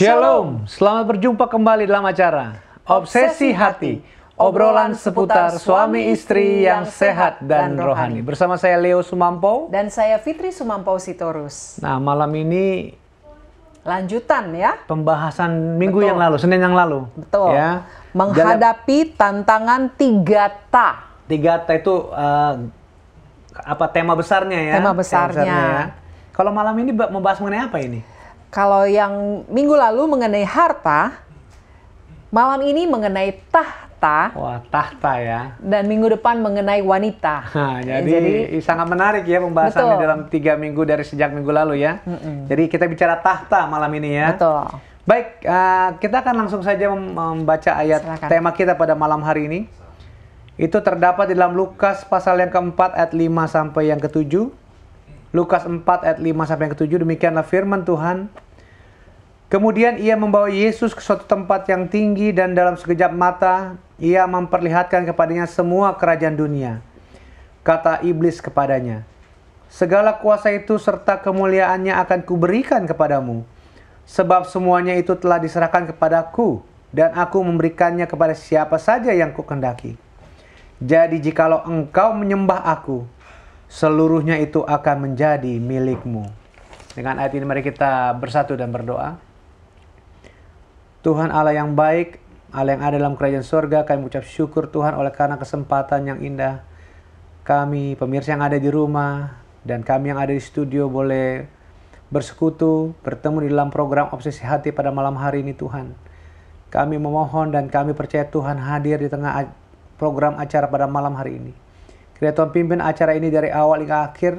Shalom, selamat berjumpa kembali dalam acara Obsesi Hati, obrolan seputar suami istri yang sehat dan rohani. Bersama saya Leo Sumampau dan saya Fitri Sumampau Sitorus. Nah, malam ini lanjutan ya. Pembahasan minggu Betul. yang lalu, Senin yang lalu. Betul. Ya. Menghadapi Jalan... tantangan tiga ta. Tiga ta itu uh, apa tema besarnya ya? Tema besarnya. besarnya ya. Kalau malam ini membahas mengenai apa ini? Kalau yang minggu lalu mengenai harta, malam ini mengenai tahta. Wah, tahta ya. Dan minggu depan mengenai wanita. Nah, ya, jadi, jadi sangat menarik ya pembahasannya dalam tiga minggu dari sejak minggu lalu ya. Mm -mm. Jadi kita bicara tahta malam ini ya. Betul. Baik, uh, kita akan langsung saja membaca ayat Silahkan. tema kita pada malam hari ini. Itu terdapat di dalam Lukas pasal yang keempat ayat lima sampai yang ketujuh. Lukas empat ayat lima sampai yang ketujuh demikianlah firman Tuhan. Kemudian ia membawa Yesus ke suatu tempat yang tinggi dan dalam sekejap mata ia memperlihatkan kepadanya semua kerajaan dunia. Kata iblis kepadanya, "Segala kuasa itu serta kemuliaannya akan kuberikan kepadamu, sebab semuanya itu telah diserahkan kepadaku dan aku memberikannya kepada siapa saja yang kukendaki. Jadi jikalau engkau menyembah aku, seluruhnya itu akan menjadi milikmu." Dengan ayat ini mari kita bersatu dan berdoa. Tuhan Allah yang baik, Allah yang ada dalam kerajaan surga, kami ucap syukur Tuhan oleh karena kesempatan yang indah. Kami, pemirsa yang ada di rumah, dan kami yang ada di studio boleh bersekutu, bertemu di dalam program Obsesi Hati pada malam hari ini Tuhan. Kami memohon dan kami percaya Tuhan hadir di tengah program acara pada malam hari ini. Kiranya Tuhan pimpin acara ini dari awal hingga akhir,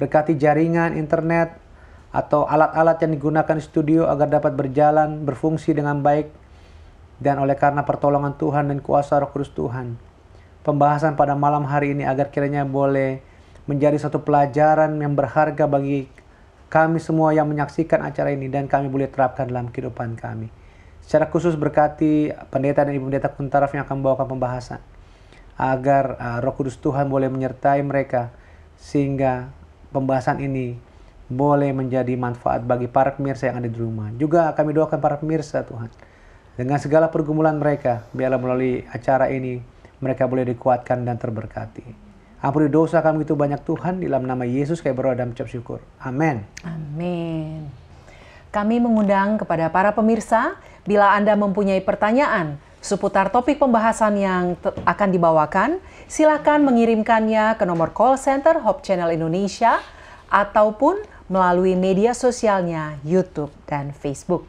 berkati jaringan, internet, atau alat-alat yang digunakan di studio agar dapat berjalan, berfungsi dengan baik, dan oleh karena pertolongan Tuhan dan kuasa roh kudus Tuhan. Pembahasan pada malam hari ini agar kiranya boleh menjadi satu pelajaran yang berharga bagi kami semua yang menyaksikan acara ini dan kami boleh terapkan dalam kehidupan kami. Secara khusus berkati pendeta dan ibu pendeta kuntaraf yang akan membawakan pembahasan agar uh, roh kudus Tuhan boleh menyertai mereka sehingga pembahasan ini boleh menjadi manfaat bagi para pemirsa yang ada di rumah. Juga kami doakan para pemirsa Tuhan. Dengan segala pergumulan mereka, biarlah melalui acara ini mereka boleh dikuatkan dan terberkati. Ampuni dosa kami itu banyak Tuhan, dalam nama Yesus kami berdoa dan mengucap syukur. Amin. Amin. Kami mengundang kepada para pemirsa, bila Anda mempunyai pertanyaan seputar topik pembahasan yang akan dibawakan, silakan mengirimkannya ke nomor call center Hope Channel Indonesia ataupun melalui media sosialnya YouTube dan Facebook.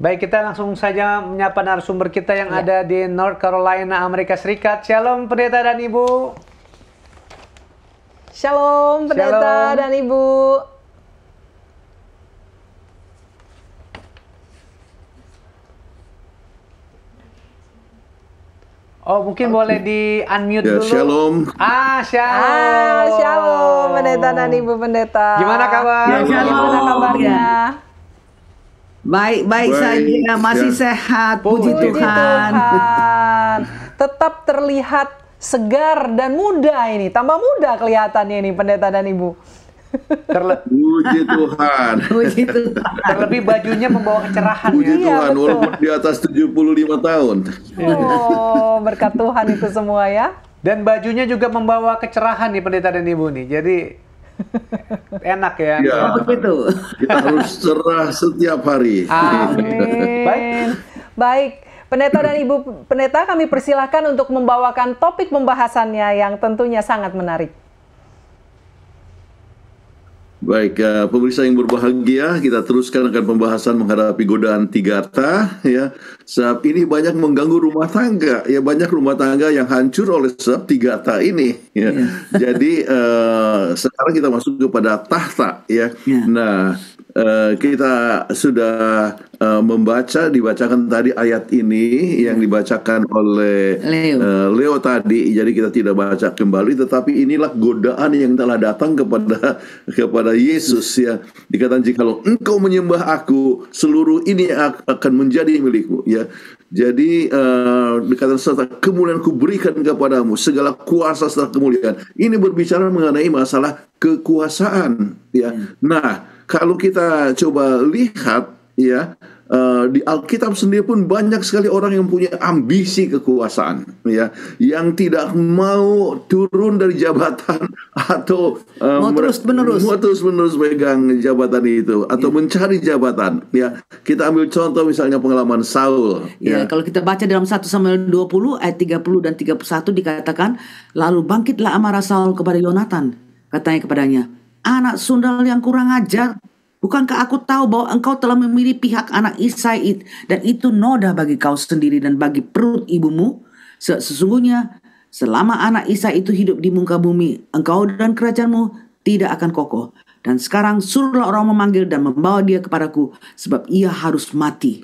Baik, kita langsung saja menyapa narasumber kita yang ya. ada di North Carolina, Amerika Serikat. Shalom, pendeta dan ibu. Shalom, pendeta Shalom. dan ibu. Oh, mungkin okay. boleh di unmute ya, dulu. Shalom. Ah, shalom. Ah, shalom pendeta dan ibu pendeta. Gimana kabar? Ya, shalom. Gimana kabarnya? Baik, baik, baik saja, ya. masih ya. sehat. Puji, Puji Tuhan. Tuhan. Tetap terlihat segar dan muda ini. Tambah muda kelihatannya ini pendeta dan ibu. Terle Puji Tuhan. Puji Tuhan. Terlebih bajunya membawa kecerahan Puji ya. Tuhan, iya, walaupun di atas 75 tahun. Oh, berkat Tuhan itu semua ya. Dan bajunya juga membawa kecerahan nih pendeta dan ibu nih. Jadi enak ya. ya begitu. Kita harus cerah setiap hari. Amin. Baik. Baik. Pendeta dan Ibu Pendeta kami persilahkan untuk membawakan topik pembahasannya yang tentunya sangat menarik. Baik, uh, pemirsa yang berbahagia, kita teruskan akan pembahasan menghadapi godaan tiga ta. Ya, sebab ini banyak mengganggu rumah tangga. Ya, banyak rumah tangga yang hancur oleh sebab tiga ta ini. Ya. Yeah. Jadi uh, sekarang kita masuk kepada tahta. Ya, yeah. nah Eh, kita sudah uh, membaca dibacakan tadi ayat ini yang dibacakan oleh Leo. Uh, Leo tadi jadi kita tidak baca kembali tetapi inilah godaan yang telah datang kepada kepada Yesus ya dikatakan jika engkau menyembah aku seluruh ini akan menjadi milikmu ya jadi uh, dikatakan serta kemuliaan kuberikan kepadamu segala kuasa serta kemuliaan ini berbicara mengenai masalah kekuasaan ya hmm. nah kalau kita coba lihat ya Uh, di Alkitab sendiri pun banyak sekali orang yang punya ambisi kekuasaan ya yang tidak mau turun dari jabatan atau uh, mau terus menerus mau terus menerus pegang jabatan itu atau ya. mencari jabatan ya kita ambil contoh misalnya pengalaman Saul ya, ya kalau kita baca dalam 1 Samuel 20 ayat 30 dan 31 dikatakan lalu bangkitlah amarah Saul kepada Yonatan katanya kepadanya anak sundal yang kurang ajar. Bukankah aku tahu bahwa engkau telah memilih pihak anak Isai dan itu noda bagi kau sendiri dan bagi perut ibumu? Sesungguhnya selama anak Isai itu hidup di muka bumi, engkau dan kerajaanmu tidak akan kokoh. Dan sekarang suruhlah orang memanggil dan membawa dia kepadaku sebab ia harus mati.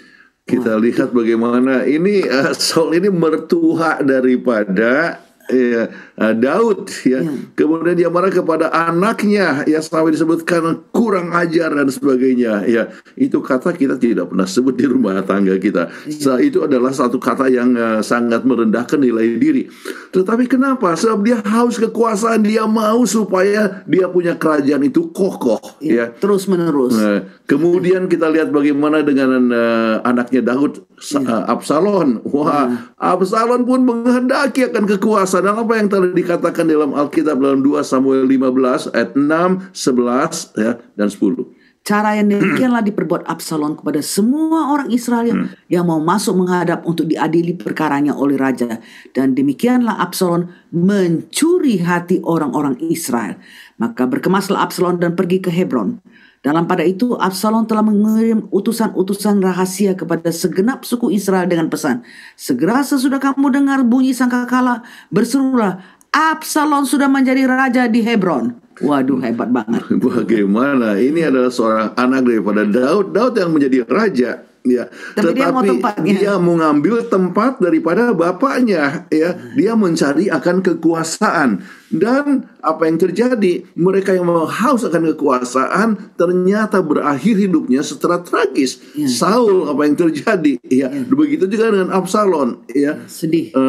Kita lihat bagaimana ini uh, eh, Saul ini mertua daripada ya, Eh, Daud ya. ya. Kemudian dia marah kepada anaknya ya sampai disebutkan kurang ajar dan sebagainya ya. Itu kata kita tidak pernah sebut di rumah tangga kita. Ya. Itu adalah satu kata yang uh, sangat merendahkan nilai diri. Tetapi kenapa? Sebab dia haus kekuasaan, dia mau supaya dia punya kerajaan itu kokoh ya. ya. Terus menerus. Nah, kemudian kita lihat bagaimana dengan uh, anaknya Daud uh, Absalon. Wah, ya. Absalon pun menghendaki akan kekuasaan. Dan apa yang ter dikatakan dalam Alkitab dalam 2 Samuel 15 ayat 6, 11 ya dan 10. Cara yang demikianlah diperbuat Absalom kepada semua orang Israel yang, hmm. yang mau masuk menghadap untuk diadili perkaranya oleh raja. Dan demikianlah Absalom mencuri hati orang-orang Israel. Maka berkemaslah Absalom dan pergi ke Hebron. Dalam pada itu Absalom telah mengirim utusan-utusan rahasia kepada segenap suku Israel dengan pesan, "Segera sesudah kamu dengar bunyi sangkakala, berserulah, Absalom sudah menjadi raja di Hebron. Waduh hebat banget. Bagaimana? Ini adalah seorang anak daripada Daud. Daud yang menjadi raja Ya, tapi tetapi dia mau tempatnya. Dia ngambil tempat daripada bapaknya, ya. Dia mencari akan kekuasaan dan apa yang terjadi? Mereka yang mau haus akan kekuasaan ternyata berakhir hidupnya secara tragis. Ya. Saul apa yang terjadi? Ya, ya. begitu juga dengan Absalon, ya. ya sedih. E,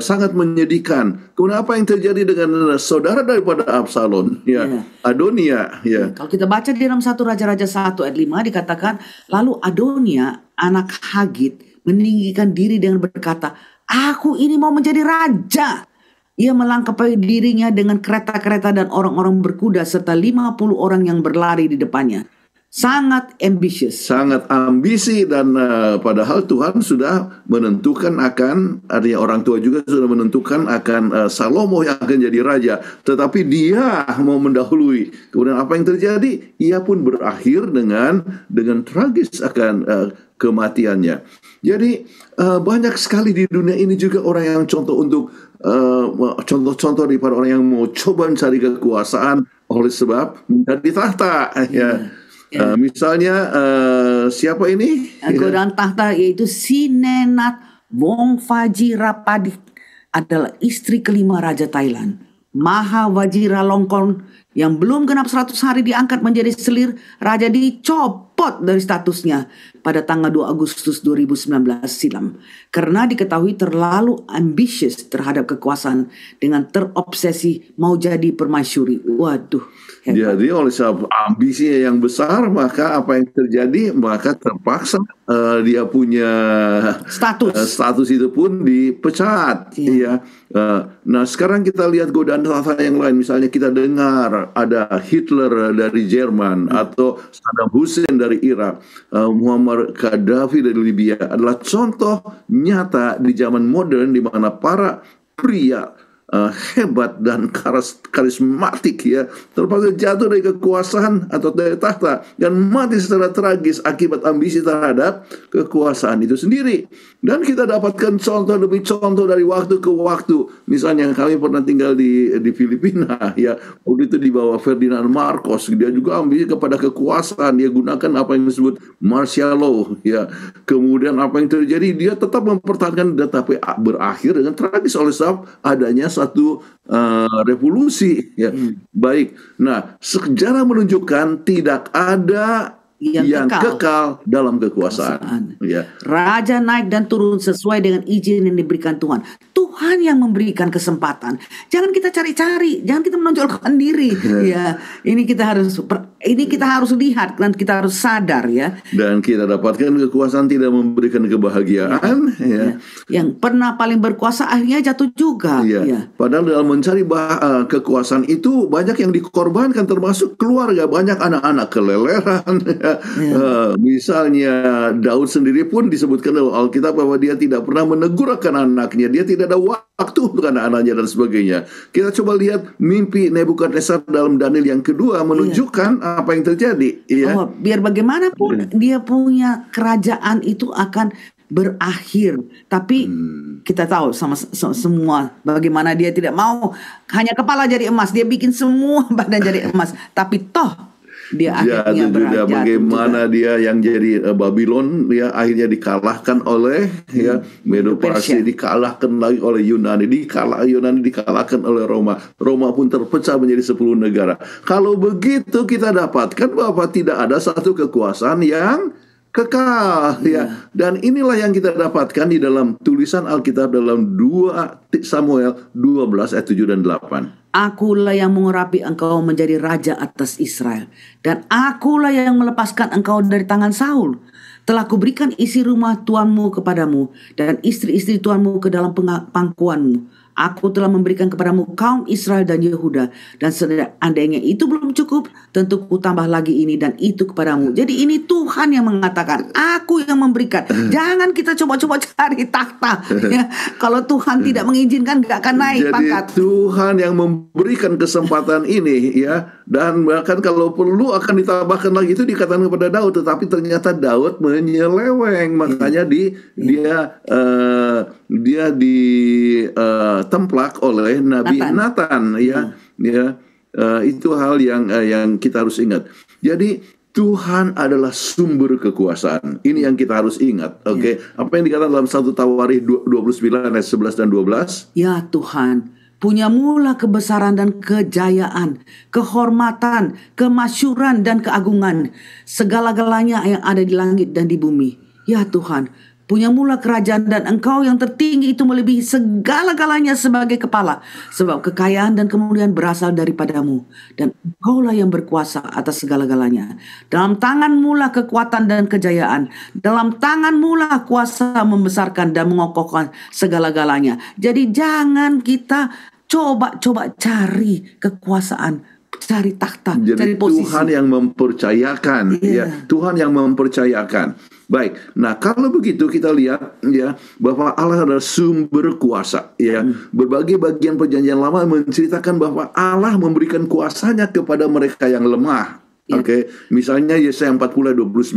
sangat menyedihkan. Kemudian apa yang terjadi dengan saudara daripada Absalon, ya, ya. Adonia, ya. Kalau kita baca di dalam satu Raja-raja satu ayat 5 dikatakan lalu Adonia Akhirnya anak Hagit meninggikan diri dengan berkata, Aku ini mau menjadi raja. Ia melangkapi dirinya dengan kereta-kereta dan orang-orang berkuda serta 50 orang yang berlari di depannya sangat ambisius. Sangat ambisi dan uh, padahal Tuhan sudah menentukan akan artinya orang tua juga sudah menentukan akan uh, Salomo yang akan jadi raja, tetapi dia mau mendahului. Kemudian apa yang terjadi? Ia pun berakhir dengan dengan tragis akan uh, kematiannya. Jadi uh, banyak sekali di dunia ini juga orang yang contoh untuk contoh contoh-contoh daripada orang yang mau coba mencari kekuasaan oleh sebab menjadi tahta ya. Hmm. Uh, misalnya uh, siapa ini? Godaan iya. tahta yaitu Sinenat Wong Vajirapadi adalah istri kelima raja Thailand. Maha Longkon yang belum genap 100 hari diangkat menjadi selir raja dicopot dari statusnya pada tanggal 2 Agustus 2019 silam karena diketahui terlalu ambisius terhadap kekuasaan dengan terobsesi mau jadi permaisuri. Waduh. Jadi oleh sebab ambisinya yang besar, maka apa yang terjadi, maka terpaksa uh, dia punya status uh, status itu pun dipecat. Iya. Ya. Uh, nah sekarang kita lihat godaan rasa yang lain, misalnya kita dengar ada Hitler dari Jerman hmm. atau Saddam Hussein dari Irak, uh, Muammar Gaddafi dari Libya adalah contoh nyata di zaman modern di mana para pria uh, hebat dan karis, karismatik ya terpaksa jatuh dari kekuasaan atau dari tahta dan mati secara tragis akibat ambisi terhadap kekuasaan itu sendiri dan kita dapatkan contoh demi contoh dari waktu ke waktu misalnya kami pernah tinggal di di Filipina ya waktu itu di bawah Ferdinand Marcos dia juga ambisi kepada kekuasaan dia gunakan apa yang disebut martial law ya kemudian apa yang terjadi dia tetap mempertahankan tetapi berakhir dengan tragis oleh sebab adanya satu uh, revolusi ya. Hmm. Baik. Nah, sejarah menunjukkan tidak ada yang, yang kekal, kekal dalam kekuasaan. kekuasaan. Ya. Raja naik dan turun sesuai dengan izin yang diberikan Tuhan. Tuhan yang memberikan kesempatan. Jangan kita cari-cari, jangan kita menonjolkan diri. ya, ini kita harus ini kita harus lihat dan kita harus sadar ya. Dan kita dapatkan kekuasaan tidak memberikan kebahagiaan. Ya. Ya. ya. Yang pernah paling berkuasa akhirnya jatuh juga. Ya. Ya. Padahal dalam mencari bah eh, kekuasaan itu banyak yang dikorbankan termasuk keluarga, banyak anak-anak keleleran. Ya Ya. Eh, misalnya Daud sendiri pun disebutkan dalam Alkitab bahwa dia tidak pernah menegur akan anaknya, dia tidak ada waktu untuk anak-anaknya dan sebagainya. Kita coba lihat mimpi Nebukadnezar dalam Daniel yang kedua menunjukkan ya. apa yang terjadi. Ya. Oh, biar bagaimanapun ya. dia punya kerajaan itu akan berakhir. Tapi hmm. kita tahu sama se semua bagaimana dia tidak mau hanya kepala jadi emas, dia bikin semua badan jadi emas. Tapi toh dia iya, akhirnya ya, berhajat bagaimana juga. dia yang jadi uh, Babylon ya akhirnya dikalahkan oleh hmm. ya Medo Persia dikalahkan lagi oleh Yunani dikalah Yunani dikalahkan oleh Roma Roma pun terpecah menjadi 10 negara kalau begitu kita dapatkan bahwa tidak ada satu kekuasaan yang kekal ya. ya. Dan inilah yang kita dapatkan di dalam tulisan Alkitab dalam 2 Samuel 12 ayat 7 dan 8. Akulah yang mengurapi engkau menjadi raja atas Israel. Dan akulah yang melepaskan engkau dari tangan Saul. Telah kuberikan isi rumah tuanmu kepadamu dan istri-istri tuanmu ke dalam pangkuanmu Aku telah memberikan kepadamu kaum Israel dan Yehuda dan seandainya itu belum cukup, tentu ku tambah lagi ini dan itu kepadamu. Jadi ini Tuhan yang mengatakan, aku yang memberikan. Hmm. Jangan kita coba-coba cari takhta. Ya, kalau Tuhan hmm. tidak mengizinkan, gak akan naik Jadi, pangkat. Tuhan yang memberikan kesempatan ini, ya, dan bahkan kalau perlu akan ditambahkan lagi itu dikatakan kepada Daud. Tetapi ternyata Daud menyeleweng, makanya di hmm. dia. Uh, dia ditemplak eh, uh, oleh Nabi Nathan, Nathan ya hmm. ya uh, itu hal yang uh, yang kita harus ingat. Jadi Tuhan adalah sumber kekuasaan. Ini yang kita harus ingat. Ya. Oke. Okay? Ya. Apa yang dikatakan dalam satu Tawarikh 29 ayat 11 dan 12? Ya Tuhan, punya mula kebesaran dan kejayaan, kehormatan, kemasyuran dan keagungan, segala-galanya yang ada di langit dan di bumi. Ya Tuhan, punya mula kerajaan dan engkau yang tertinggi itu melebihi segala-galanya sebagai kepala. Sebab kekayaan dan kemuliaan berasal daripadamu. Dan engkaulah yang berkuasa atas segala-galanya. Dalam tangan mula kekuatan dan kejayaan. Dalam tangan mula kuasa membesarkan dan mengokohkan segala-galanya. Jadi jangan kita coba-coba cari kekuasaan cari takhta, Jadi cari posisi. Tuhan yang mempercayakan, yeah. ya iya. Tuhan yang mempercayakan. Baik. Nah, kalau begitu kita lihat ya bahwa Allah adalah sumber kuasa ya. Hmm. Berbagai bagian perjanjian lama menceritakan bahwa Allah memberikan kuasanya kepada mereka yang lemah. Ya. Oke, okay. misalnya Yesaya 40 29.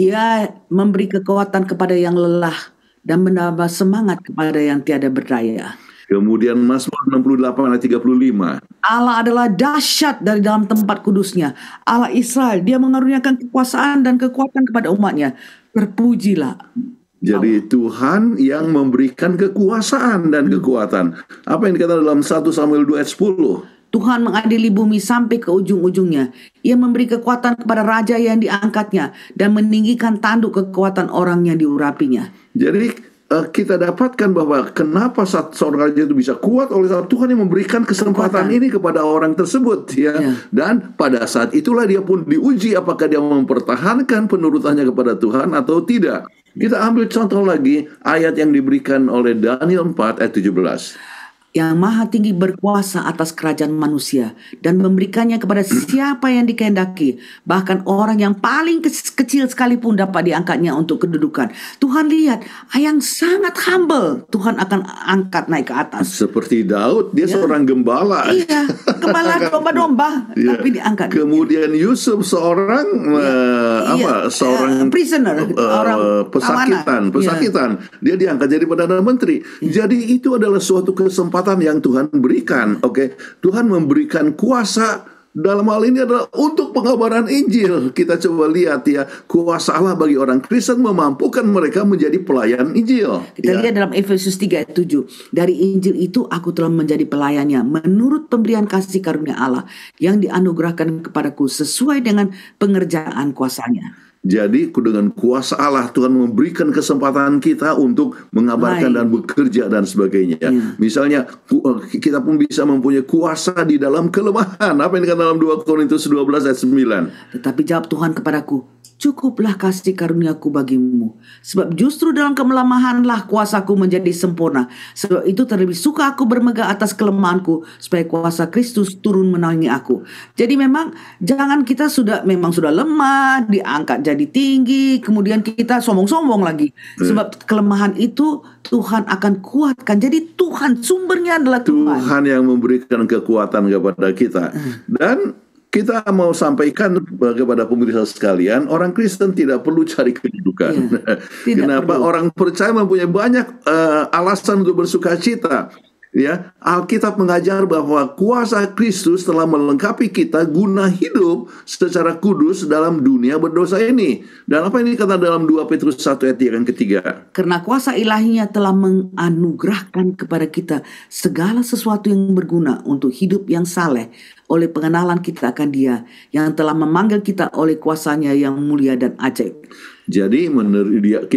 Ia memberi kekuatan kepada yang lelah dan menambah semangat kepada yang tiada berdaya. Kemudian Mazmur 68 ayat 35. Allah adalah dahsyat dari dalam tempat kudusnya. Allah Israel, dia mengaruniakan kekuasaan dan kekuatan kepada umatnya. Terpujilah. Jadi Allah. Tuhan yang memberikan kekuasaan dan kekuatan. Apa yang dikatakan dalam 1 Samuel 2 ayat 10? Tuhan mengadili bumi sampai ke ujung-ujungnya. Ia memberi kekuatan kepada raja yang diangkatnya dan meninggikan tanduk kekuatan orang yang diurapinya. Jadi uh, kita dapatkan bahwa kenapa seorang raja itu bisa kuat oleh saat Tuhan yang memberikan kesempatan Kekuatan. ini kepada orang tersebut ya. ya. Dan pada saat itulah dia pun diuji apakah dia mempertahankan penurutannya kepada Tuhan atau tidak. Kita ambil contoh lagi ayat yang diberikan oleh Daniel 4 ayat 17 yang maha tinggi berkuasa atas kerajaan manusia dan memberikannya kepada siapa yang dikehendaki bahkan orang yang paling kecil sekalipun dapat diangkatnya untuk kedudukan Tuhan lihat yang sangat humble Tuhan akan angkat naik ke atas seperti Daud dia ya. seorang gembala iya gembala domba-domba ya. tapi diangkat kemudian Yusuf seorang ya. uh, apa apa iya, seorang uh, prisoner uh, orang pesakitan tawanan. Iya. pesakitan ya. dia diangkat jadi perdana menteri ya. jadi itu adalah suatu kesempatan kekuatan yang Tuhan berikan. Oke, okay? Tuhan memberikan kuasa dalam hal ini adalah untuk pengabaran Injil. Kita coba lihat ya, kuasa Allah bagi orang Kristen memampukan mereka menjadi pelayan Injil. Kita ya. lihat dalam Efesus 3:7. Dari Injil itu aku telah menjadi pelayannya menurut pemberian kasih karunia Allah yang dianugerahkan kepadaku sesuai dengan pengerjaan kuasanya. Jadi dengan kuasa Allah Tuhan memberikan kesempatan kita untuk mengabarkan Baik. dan bekerja dan sebagainya. Ya. Misalnya eh, kita pun bisa mempunyai kuasa di dalam kelemahan. Apa yang dikatakan dalam 2 Korintus 12 ayat 9? Tetapi jawab Tuhan kepadaku, Cukuplah kasih karuniaku bagimu. Sebab justru dalam kemelamahanlah kuasaku menjadi sempurna. Sebab itu terlebih suka aku bermegah atas kelemahanku. Supaya kuasa Kristus turun menaungi aku. Jadi memang jangan kita sudah memang sudah lemah. Diangkat jadi tinggi. Kemudian kita sombong-sombong lagi. Hmm. Sebab kelemahan itu Tuhan akan kuatkan. Jadi Tuhan sumbernya adalah Tuhan. Tuhan yang memberikan kekuatan kepada kita. Hmm. Dan kita mau sampaikan kepada pemirsa sekalian, orang Kristen tidak perlu cari kedudukan. Ya, Kenapa perlu. orang percaya mempunyai banyak uh, alasan untuk bersuka cita? ya Alkitab mengajar bahwa kuasa Kristus telah melengkapi kita guna hidup secara kudus dalam dunia berdosa ini. Dan apa ini kata dalam 2 Petrus 1 ayat yang ketiga? Karena kuasa ilahinya telah menganugerahkan kepada kita segala sesuatu yang berguna untuk hidup yang saleh oleh pengenalan kita akan dia yang telah memanggil kita oleh kuasanya yang mulia dan ajaib. Jadi menurut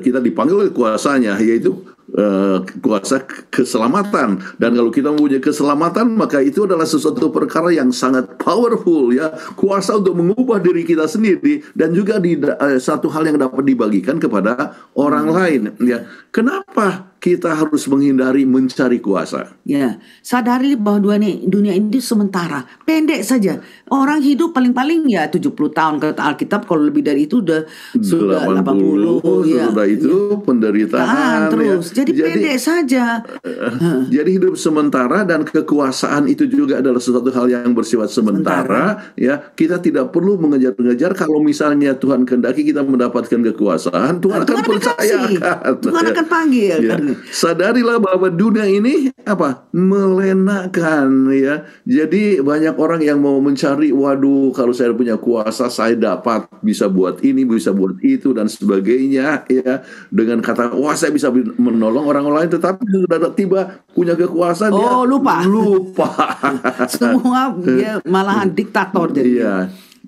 kita dipanggil oleh kuasanya yaitu Eh, kuasa keselamatan dan kalau kita mempunyai keselamatan maka itu adalah sesuatu perkara yang sangat powerful ya kuasa untuk mengubah diri kita sendiri dan juga di uh, satu hal yang dapat dibagikan kepada orang lain ya kenapa kita harus menghindari mencari kuasa. Ya, sadari bahwa dunia, dunia ini sementara, pendek saja. Orang hidup paling-paling ya 70 tahun kata Alkitab kalau lebih dari itu udah 80, sudah 80, 80 ya. Sudah itu ya. penderitaan Taan, ah, ya. terus. Ya. Jadi, jadi pendek saja. Uh, jadi hidup sementara dan kekuasaan itu juga adalah sesuatu hal yang bersifat sementara, sementara. ya. Kita tidak perlu mengejar-ngejar kalau misalnya Tuhan kehendaki kita mendapatkan kekuasaan, Tuhan, eh, Tuhan akan percayakan. Tuhan ya. akan panggil. Ya Kan sadarilah bahwa dunia ini apa melenakan ya jadi banyak orang yang mau mencari waduh kalau saya punya kuasa saya dapat bisa buat ini bisa buat itu dan sebagainya ya dengan kata wah saya bisa menolong orang lain tetapi tidak tiba punya kekuasaan oh dia lupa lupa semua dia malahan diktator jadi iya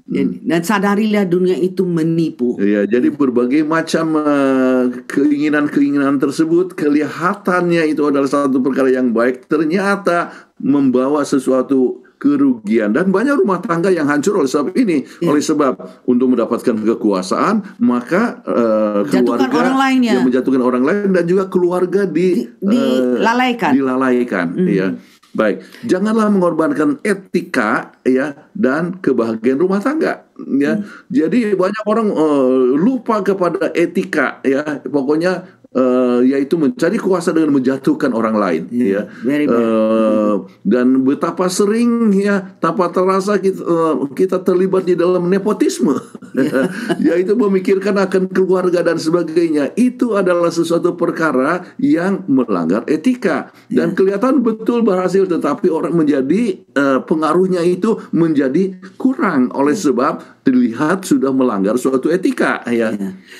Hmm. dan sadarilah dunia itu menipu. Iya, jadi berbagai macam eh, keinginan-keinginan uh, tersebut kelihatannya itu adalah satu perkara yang baik, ternyata membawa sesuatu kerugian dan banyak rumah tangga yang hancur oleh sebab ini ya. oleh sebab untuk mendapatkan kekuasaan maka uh, keluarga orang lain ya. menjatuhkan orang lain dan juga keluarga di, di, dilalaikan eh, dilalaikan mm. ya Baik, janganlah mengorbankan etika ya dan kebahagiaan rumah tangga ya. Hmm. Jadi banyak orang uh, lupa kepada etika ya. Pokoknya uh, yaitu mencari kuasa dengan menjatuhkan orang lain yeah, hmm, ya Uh, dan betapa sering ya tanpa terasa kita, uh, kita terlibat di dalam nepotisme yeah. yaitu memikirkan akan keluarga dan sebagainya itu adalah sesuatu perkara yang melanggar etika yeah. dan kelihatan betul berhasil tetapi orang menjadi uh, pengaruhnya itu menjadi kurang oleh sebab terlihat sudah melanggar suatu etika ya.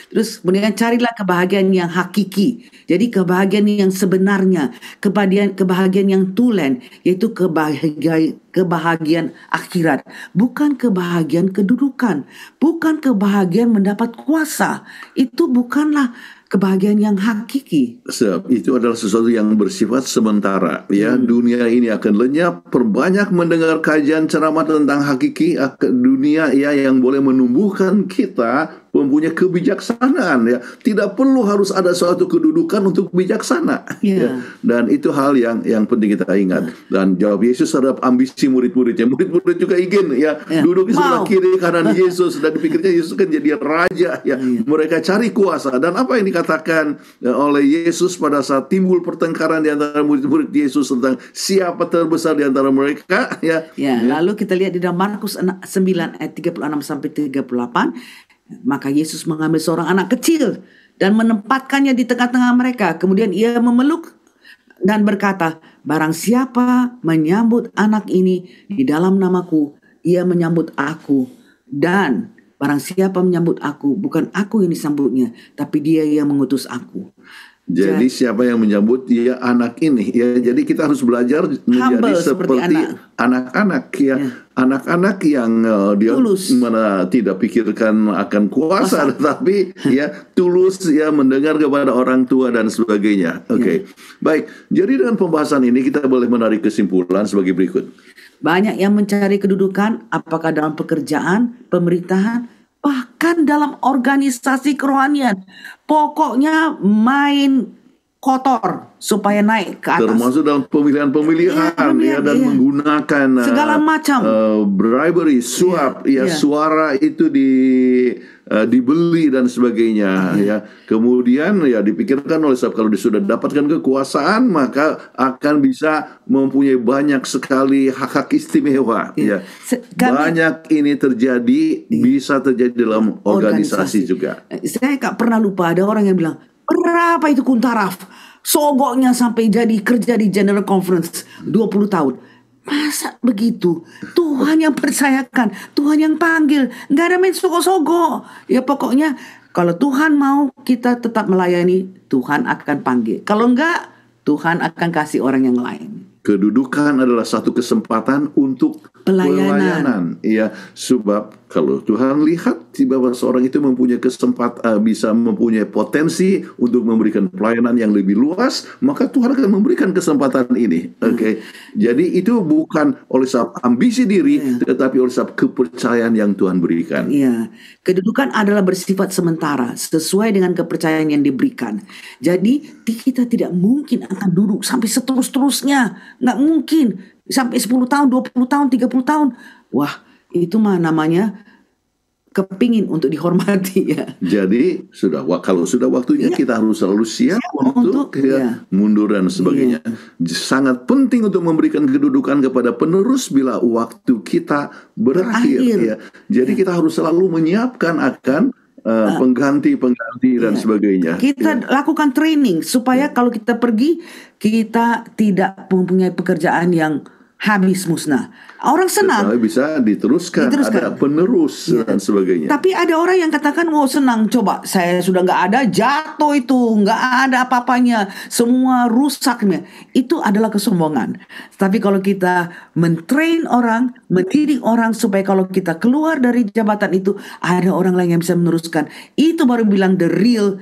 Terus kemudian carilah kebahagiaan yang hakiki hakiki. Jadi kebahagiaan yang sebenarnya, kebahagiaan kebahagiaan yang tulen yaitu kebahagiaan kebahagiaan akhirat, bukan kebahagiaan kedudukan, bukan kebahagiaan mendapat kuasa. Itu bukanlah kebahagiaan yang hakiki. Sebab itu adalah sesuatu yang bersifat sementara. Ya, hmm. dunia ini akan lenyap. Perbanyak mendengar kajian ceramah tentang hakiki dunia ya yang boleh menumbuhkan kita mempunyai kebijaksanaan ya. Tidak perlu harus ada suatu kedudukan untuk bijaksana. Yeah. Ya. Dan itu hal yang yang penting kita ingat. Dan jawab Yesus terhadap ambisi murid-muridnya. Murid-murid juga ingin ya yeah. duduk di sebelah kiri kanan Yesus dan pikirnya Yesus kan jadi raja ya. Yeah. Mereka cari kuasa dan apa yang dikatakan ya, oleh Yesus pada saat timbul pertengkaran di antara murid-murid Yesus tentang siapa terbesar di antara mereka ya. Iya, ya, yeah. lalu kita lihat di dalam Markus 9 ayat 36 sampai 38 maka Yesus mengambil seorang anak kecil dan menempatkannya di tengah-tengah mereka. Kemudian ia memeluk dan berkata, "Barang siapa menyambut anak ini di dalam namaku, ia menyambut aku." Dan barang siapa menyambut aku, bukan aku yang disambutnya, tapi dia yang mengutus aku. Jadi, siapa yang menyambut ya anak ini ya jadi kita harus belajar menjadi seperti anak-anak ya, ya. anak-anak ya. yang uh, dia tulus. mana tidak pikirkan akan kuasa Masa. tetapi ya tulus ya mendengar kepada orang tua dan sebagainya. Oke. Okay. Ya. Baik, jadi dengan pembahasan ini kita boleh menarik kesimpulan sebagai berikut. Banyak yang mencari kedudukan apakah dalam pekerjaan, pemerintahan bahkan dalam organisasi kerohanian pokoknya main kotor supaya naik ke atas. Termasuk dalam pemilihan-pemilihan ya, pemilihan, ya dan ya. menggunakan segala uh, macam uh, bribery, suap, iya, ya, ya, ya suara itu di uh, dibeli dan sebagainya iya. ya. Kemudian ya dipikirkan oleh sebab kalau dia sudah dapatkan kekuasaan maka akan bisa mempunyai banyak sekali hak-hak istimewa iya. ya. Kami, banyak ini terjadi iya. bisa terjadi dalam organisasi, organisasi juga. Eh, saya nggak pernah lupa ada orang yang bilang berapa itu kuntaraf sogoknya sampai jadi kerja di General Conference 20 tahun Masa begitu? Tuhan yang percayakan, Tuhan yang panggil, nggak ada main sogo-sogo. Ya pokoknya kalau Tuhan mau kita tetap melayani, Tuhan akan panggil. Kalau enggak, Tuhan akan kasih orang yang lain. Kedudukan adalah satu kesempatan untuk pelayanan. Iya, sebab kalau Tuhan lihat bahwa seorang itu mempunyai kesempatan eh, bisa mempunyai potensi untuk memberikan pelayanan yang lebih luas, maka Tuhan akan memberikan kesempatan ini. Hmm. Oke. Okay? Hmm. Jadi itu bukan oleh sebab ambisi diri, ya. tetapi oleh sebab kepercayaan yang Tuhan berikan. Iya. Kedudukan adalah bersifat sementara sesuai dengan kepercayaan yang diberikan. Jadi kita tidak mungkin akan duduk sampai seterus-terusnya. Nggak mungkin sampai 10 tahun, 20 tahun, 30 tahun. Wah, itu mah namanya kepingin untuk dihormati ya. Jadi sudah kalau sudah waktunya ya. kita harus selalu siap, siap untuk, untuk ya, ya. mundur dan sebagainya. Ya. Sangat penting untuk memberikan kedudukan kepada penerus bila waktu kita berakhir, berakhir. ya. Jadi ya. kita harus selalu menyiapkan akan eh, ah. pengganti pengganti uh, dan iya. sebagainya. Kita ya. lakukan training supaya ya. kalau kita pergi kita tidak mempunyai pekerjaan yang habis musnah. Orang senang. Tetapi bisa diteruskan, diteruskan, ada penerus ya. dan sebagainya. Tapi ada orang yang katakan, "Oh, senang coba. Saya sudah nggak ada, jatuh itu, nggak ada apa-apanya, semua rusaknya." Itu adalah kesombongan. Tapi kalau kita mentrain orang, mendidik orang supaya kalau kita keluar dari jabatan itu ada orang lain yang bisa meneruskan, itu baru bilang the real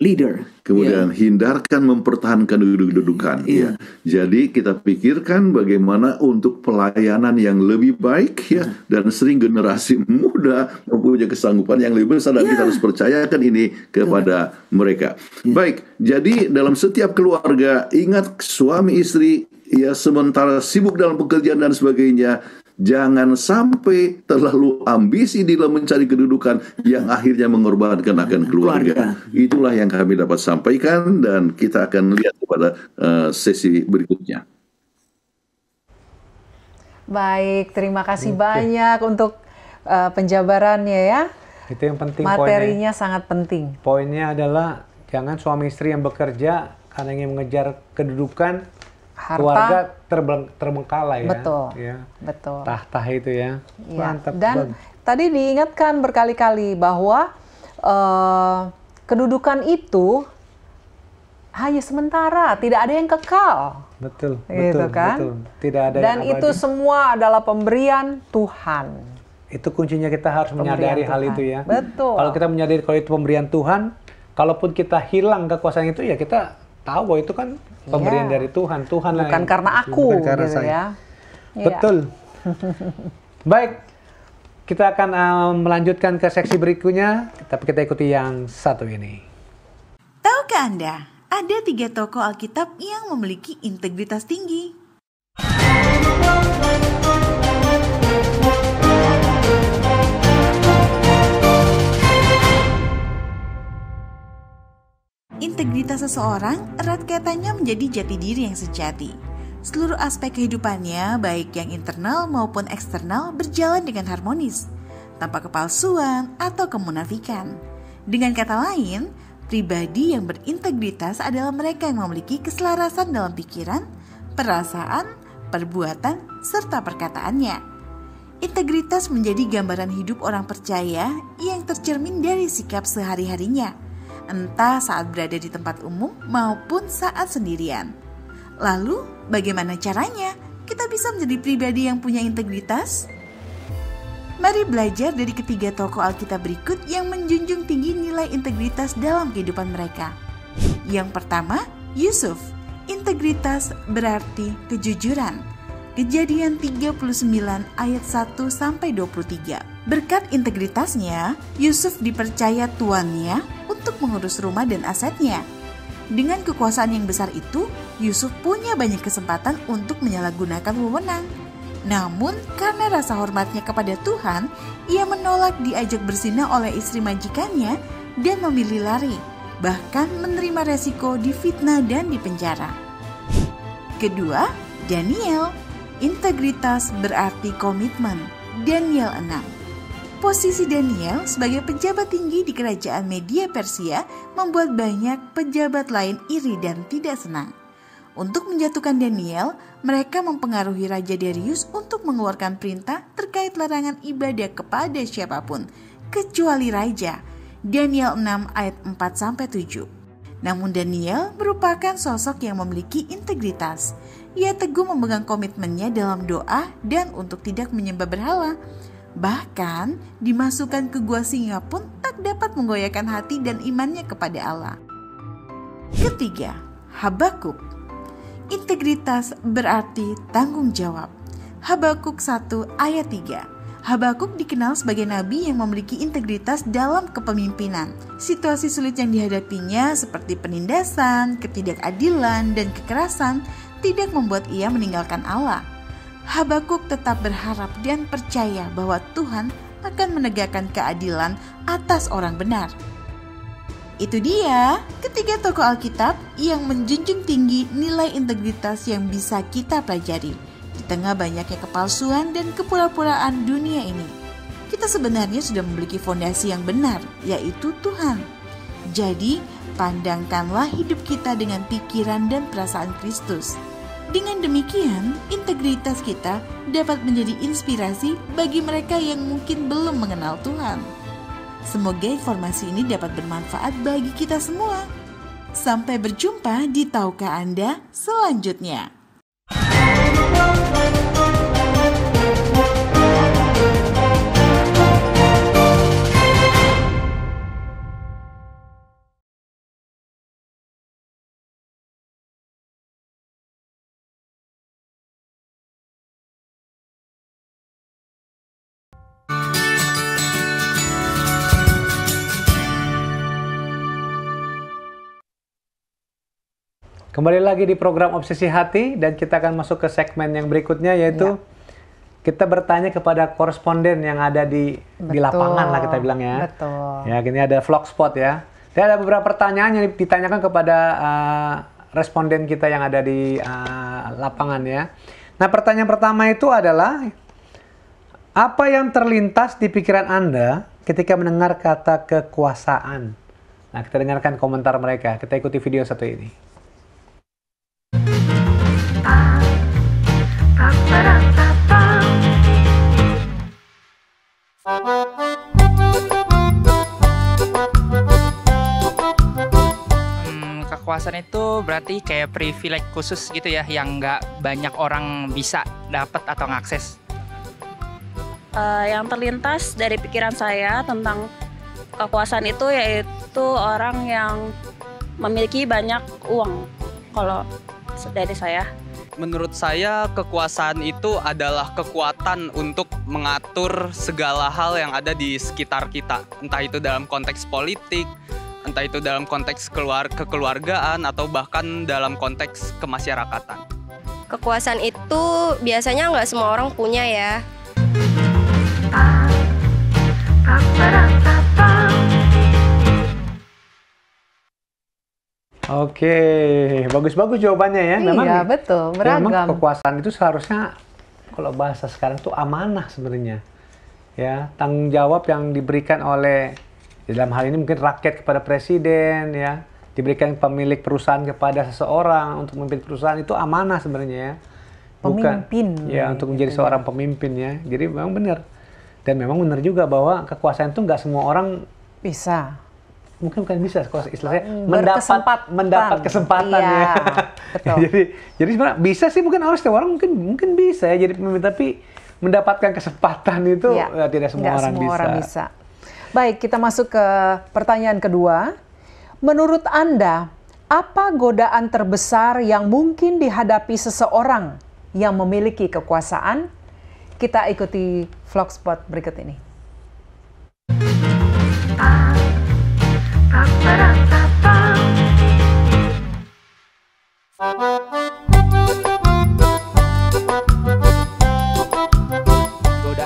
leader. Kemudian yeah. hindarkan mempertahankan kedudukan. Yeah. Ya. Jadi kita pikirkan bagaimana untuk pelayanan yang lebih baik ya iya. dan sering generasi muda mempunyai kesanggupan yang lebih besar dan yeah. kita iya. harus percayakan ini kepada yeah. mereka. Yeah. Baik, jadi dalam setiap keluarga ingat suami istri ya sementara sibuk dalam pekerjaan dan sebagainya Jangan sampai terlalu ambisi dalam mencari kedudukan yang akhirnya mengorbankan akan keluarga. Itulah yang kami dapat sampaikan dan kita akan lihat pada uh, eh, sesi berikutnya. Baik, terima kasih Oke. banyak untuk uh, penjabarannya ya. Itu yang penting. Materinya poinnya. sangat penting. Poinnya adalah jangan suami istri yang bekerja karena ingin mengejar kedudukan harta keluarga terbeng terbengkalai ya. Betul. Ya. Betul. Tahta itu ya. ya. Mantap. Dan bang. tadi diingatkan berkali-kali bahwa uh, kedudukan itu hanya sementara, tidak ada yang kekal. Betul, gitu betul, kan? betul. Tidak ada Dan yang abadi. itu semua adalah pemberian Tuhan. Itu kuncinya kita harus pemberian menyadari Tuhan. hal itu ya. Betul. Kalau kita menyadari kalau itu pemberian Tuhan, kalaupun kita hilang kekuasaan itu ya kita cowboy itu kan iya. pemberian yeah. dari Tuhan. Tuhan bukan lain. karena aku, bukan karena gitu saya. ya. Iya. Betul. Baik, kita akan um, melanjutkan ke seksi berikutnya, tapi kita ikuti yang satu ini. Tahukah Anda, ada tiga tokoh Alkitab yang memiliki integritas tinggi. integritas seseorang erat kaitannya menjadi jati diri yang sejati. Seluruh aspek kehidupannya, baik yang internal maupun eksternal, berjalan dengan harmonis, tanpa kepalsuan atau kemunafikan. Dengan kata lain, pribadi yang berintegritas adalah mereka yang memiliki keselarasan dalam pikiran, perasaan, perbuatan, serta perkataannya. Integritas menjadi gambaran hidup orang percaya yang tercermin dari sikap sehari-harinya entah saat berada di tempat umum maupun saat sendirian. Lalu, bagaimana caranya kita bisa menjadi pribadi yang punya integritas? Mari belajar dari ketiga tokoh Alkitab berikut yang menjunjung tinggi nilai integritas dalam kehidupan mereka. Yang pertama, Yusuf. Integritas berarti kejujuran. Kejadian 39 ayat 1 sampai 23. Berkat integritasnya, Yusuf dipercaya tuannya untuk mengurus rumah dan asetnya. Dengan kekuasaan yang besar itu, Yusuf punya banyak kesempatan untuk menyalahgunakan wewenang. Namun, karena rasa hormatnya kepada Tuhan, ia menolak diajak bersinah oleh istri majikannya dan memilih lari, bahkan menerima resiko difitnah dan dipenjara. Kedua, Daniel Integritas berarti komitmen. Daniel 6 Posisi Daniel sebagai pejabat tinggi di kerajaan Media Persia membuat banyak pejabat lain iri dan tidak senang. Untuk menjatuhkan Daniel, mereka mempengaruhi Raja Darius untuk mengeluarkan perintah terkait larangan ibadah kepada siapapun, kecuali raja. Daniel 6 ayat 4 7. Namun Daniel merupakan sosok yang memiliki integritas ia teguh memegang komitmennya dalam doa dan untuk tidak menyembah berhala. Bahkan dimasukkan ke gua singa pun tak dapat menggoyahkan hati dan imannya kepada Allah. Ketiga, Habakuk. Integritas berarti tanggung jawab. Habakuk 1 ayat 3. Habakuk dikenal sebagai nabi yang memiliki integritas dalam kepemimpinan. Situasi sulit yang dihadapinya seperti penindasan, ketidakadilan, dan kekerasan tidak membuat ia meninggalkan Allah. Habakuk tetap berharap dan percaya bahwa Tuhan akan menegakkan keadilan atas orang benar. Itu dia ketiga tokoh Alkitab yang menjunjung tinggi nilai integritas yang bisa kita pelajari di tengah banyaknya kepalsuan dan kepura-puraan dunia ini. Kita sebenarnya sudah memiliki fondasi yang benar, yaitu Tuhan. Jadi, pandangkanlah hidup kita dengan pikiran dan perasaan Kristus. Dengan demikian, integritas kita dapat menjadi inspirasi bagi mereka yang mungkin belum mengenal Tuhan. Semoga informasi ini dapat bermanfaat bagi kita semua. Sampai berjumpa di Tahukah Anda selanjutnya. Kembali lagi di program Obsesi Hati dan kita akan masuk ke segmen yang berikutnya yaitu ya. kita bertanya kepada koresponden yang ada di Betul. di lapangan lah kita bilang ya. Betul. Ya, ini ada vlog spot ya. Dan ada beberapa pertanyaan yang ditanyakan kepada uh, responden kita yang ada di uh, lapangan ya. Nah, pertanyaan pertama itu adalah apa yang terlintas di pikiran Anda ketika mendengar kata kekuasaan? Nah, kita dengarkan komentar mereka. Kita ikuti video satu ini. Hmm, kekuasaan itu berarti kayak privilege khusus gitu ya yang nggak banyak orang bisa dapat atau ngakses. Uh, yang terlintas dari pikiran saya tentang kekuasaan itu yaitu orang yang memiliki banyak uang kalau dari saya menurut saya kekuasaan itu adalah kekuatan untuk mengatur segala hal yang ada di sekitar kita. Entah itu dalam konteks politik, entah itu dalam konteks keluar kekeluargaan atau bahkan dalam konteks kemasyarakatan. Kekuasaan itu biasanya nggak semua orang punya ya. Oke, bagus-bagus jawabannya ya. Memang, iya, ya, betul. Beragam. Memang kekuasaan itu seharusnya kalau bahasa sekarang itu amanah sebenarnya. Ya, tanggung jawab yang diberikan oleh dalam hal ini mungkin rakyat kepada presiden ya, diberikan pemilik perusahaan kepada seseorang untuk memimpin perusahaan itu amanah sebenarnya ya. Bukan, pemimpin. Ya, untuk menjadi gitu. seorang pemimpin ya. Jadi memang benar. Dan memang benar juga bahwa kekuasaan itu nggak semua orang bisa mungkin bukan bisa kalau istilahnya hmm, mendapat mendapat kesempatan iya, ya. Betul. jadi jadi sebenarnya bisa sih mungkin harus setiap orang mungkin mungkin bisa ya jadi tapi mendapatkan kesempatan itu iya, ya tidak semua, orang, semua bisa. orang bisa. Baik, kita masuk ke pertanyaan kedua. Menurut Anda, apa godaan terbesar yang mungkin dihadapi seseorang yang memiliki kekuasaan? Kita ikuti vlogspot berikut ini. Ah. Godaan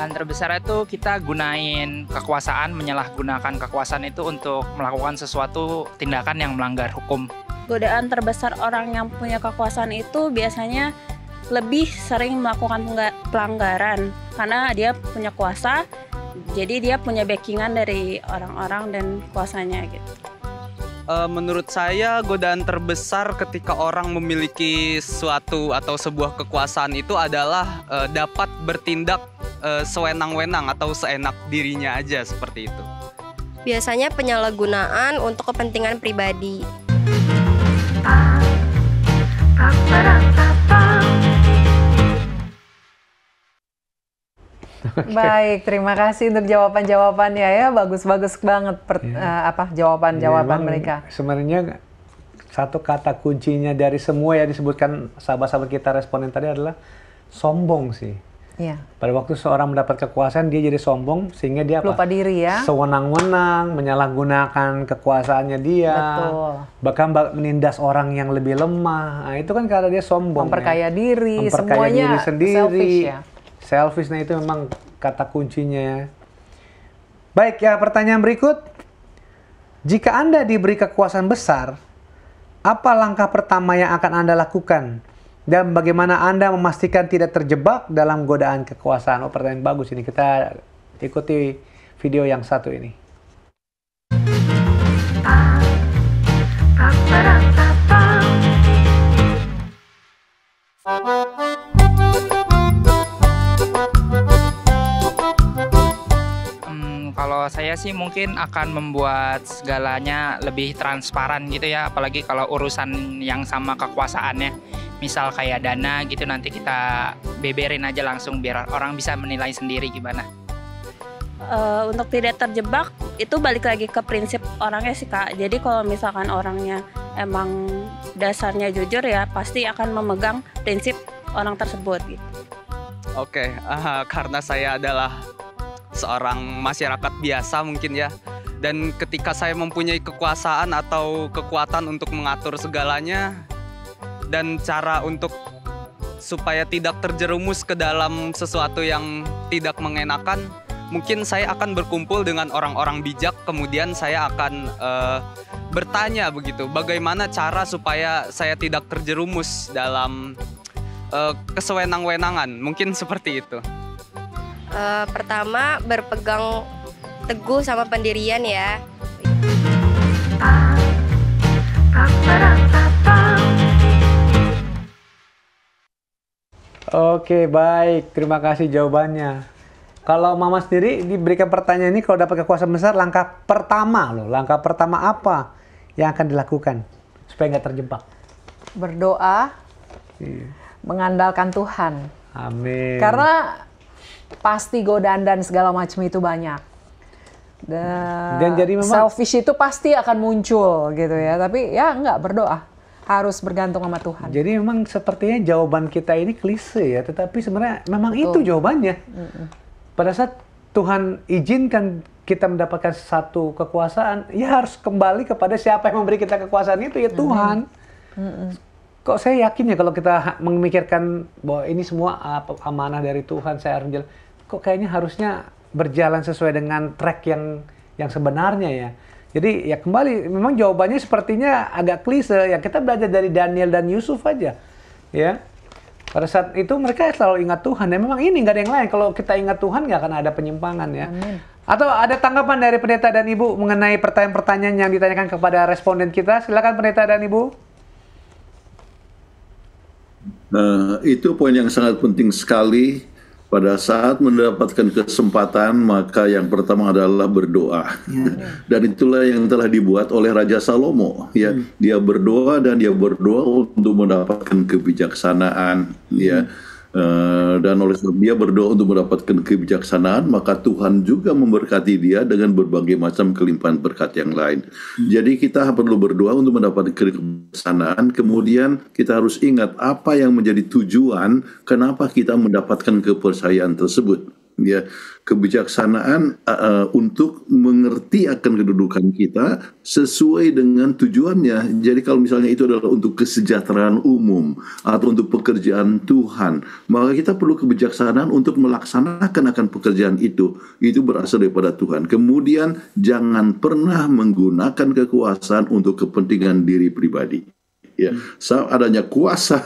terbesar itu kita gunain kekuasaan, menyalahgunakan kekuasaan itu untuk melakukan sesuatu tindakan yang melanggar hukum. Godaan terbesar orang yang punya kekuasaan itu biasanya lebih sering melakukan pelanggaran karena dia punya kuasa jadi dia punya backingan dari orang-orang dan kuasanya gitu. Uh, menurut saya godaan terbesar ketika orang memiliki suatu atau sebuah kekuasaan itu adalah uh, dapat bertindak uh, sewenang-wenang atau seenak dirinya aja seperti itu. Biasanya penyalahgunaan untuk kepentingan pribadi. Baik, terima kasih untuk jawaban-jawabannya ya. Bagus-bagus banget per, ya. uh, apa jawaban-jawaban ya, mereka. Sebenarnya satu kata kuncinya dari semua yang disebutkan sahabat-sahabat kita responden tadi adalah sombong sih. Ya. Pada waktu seorang mendapat kekuasaan dia jadi sombong sehingga dia apa lupa diri ya. Sewenang-wenang, menyalahgunakan kekuasaannya dia. Betul. Bahkan menindas orang yang lebih lemah. Nah, itu kan karena dia sombong. Ya. Memperkaya ya. diri, Memperkaya semuanya diri sendiri. Selfish ya Selfish nah itu memang kata kuncinya. Ya. Baik ya, pertanyaan berikut. Jika Anda diberi kekuasaan besar, apa langkah pertama yang akan Anda lakukan? Dan bagaimana Anda memastikan tidak terjebak dalam godaan kekuasaan? Oh, pertanyaan bagus ini. Kita ikuti video yang satu ini. saya sih mungkin akan membuat segalanya lebih transparan gitu ya, apalagi kalau urusan yang sama kekuasaannya. Misal kayak dana gitu nanti kita beberin aja langsung biar orang bisa menilai sendiri gimana. Uh, untuk tidak terjebak itu balik lagi ke prinsip orangnya sih kak. Jadi kalau misalkan orangnya emang dasarnya jujur ya pasti akan memegang prinsip orang tersebut gitu. Oke, okay, uh, karena saya adalah seorang masyarakat biasa mungkin ya. Dan ketika saya mempunyai kekuasaan atau kekuatan untuk mengatur segalanya dan cara untuk supaya tidak terjerumus ke dalam sesuatu yang tidak mengenakan, mungkin saya akan berkumpul dengan orang-orang bijak, kemudian saya akan uh, bertanya begitu, bagaimana cara supaya saya tidak terjerumus dalam uh, kesewenang-wenangan, mungkin seperti itu uh, pertama berpegang teguh sama pendirian ya. Oke, baik. Terima kasih jawabannya. Kalau Mama sendiri diberikan pertanyaan ini kalau dapat kekuasaan besar langkah pertama loh, langkah pertama apa yang akan dilakukan supaya nggak terjebak? Berdoa, iya. mengandalkan Tuhan. Amin. Karena pasti godaan dan segala macam itu banyak. The dan jadi memang selfish itu pasti akan muncul gitu ya. Tapi ya enggak berdoa harus bergantung sama Tuhan. Jadi memang sepertinya jawaban kita ini klise ya, tetapi sebenarnya memang Betul. itu jawabannya. Pada saat Tuhan izinkan kita mendapatkan satu kekuasaan, ya harus kembali kepada siapa yang memberi kita kekuasaan itu ya Tuhan. mm -hmm. mm -hmm kok saya yakin ya kalau kita memikirkan bahwa ini semua ah, amanah dari Tuhan saya harus jalan kok kayaknya harusnya berjalan sesuai dengan track yang yang sebenarnya ya jadi ya kembali memang jawabannya sepertinya agak klise ya kita belajar dari Daniel dan Yusuf aja ya pada saat itu mereka selalu ingat Tuhan ya memang ini nggak ada yang lain kalau kita ingat Tuhan nggak akan ada penyimpangan ya atau ada tanggapan dari pendeta dan ibu mengenai pertanyaan-pertanyaan yang ditanyakan kepada responden kita silakan pendeta dan ibu Nah, itu poin yang sangat penting sekali. Pada saat mendapatkan kesempatan, maka yang pertama adalah berdoa. Ya. Dan itulah yang telah dibuat oleh Raja Salomo. Ya, hmm. dia berdoa dan dia berdoa untuk mendapatkan kebijaksanaan. Ya. Hmm. Eh, dan oleh sebab dia berdoa untuk mendapatkan kebijaksanaan, maka Tuhan juga memberkati dia dengan berbagai macam kelimpahan berkat yang lain. Hmm. Jadi kita perlu berdoa untuk mendapatkan kebijaksanaan, kemudian kita harus ingat apa yang menjadi tujuan kenapa kita mendapatkan kepercayaan tersebut ya kebijaksanaan uh, uh, untuk mengerti akan kedudukan kita sesuai dengan tujuannya. Jadi kalau misalnya itu adalah untuk kesejahteraan umum atau untuk pekerjaan Tuhan, maka kita perlu kebijaksanaan untuk melaksanakan akan pekerjaan itu. Itu berasal daripada Tuhan. Kemudian jangan pernah menggunakan kekuasaan untuk kepentingan diri pribadi ya hmm. adanya kuasa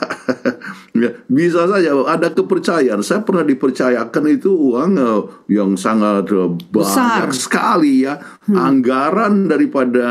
ya, bisa saja ada kepercayaan saya pernah dipercayakan itu uang eh, yang sangat uh, banyak Besar. sekali ya hmm. anggaran daripada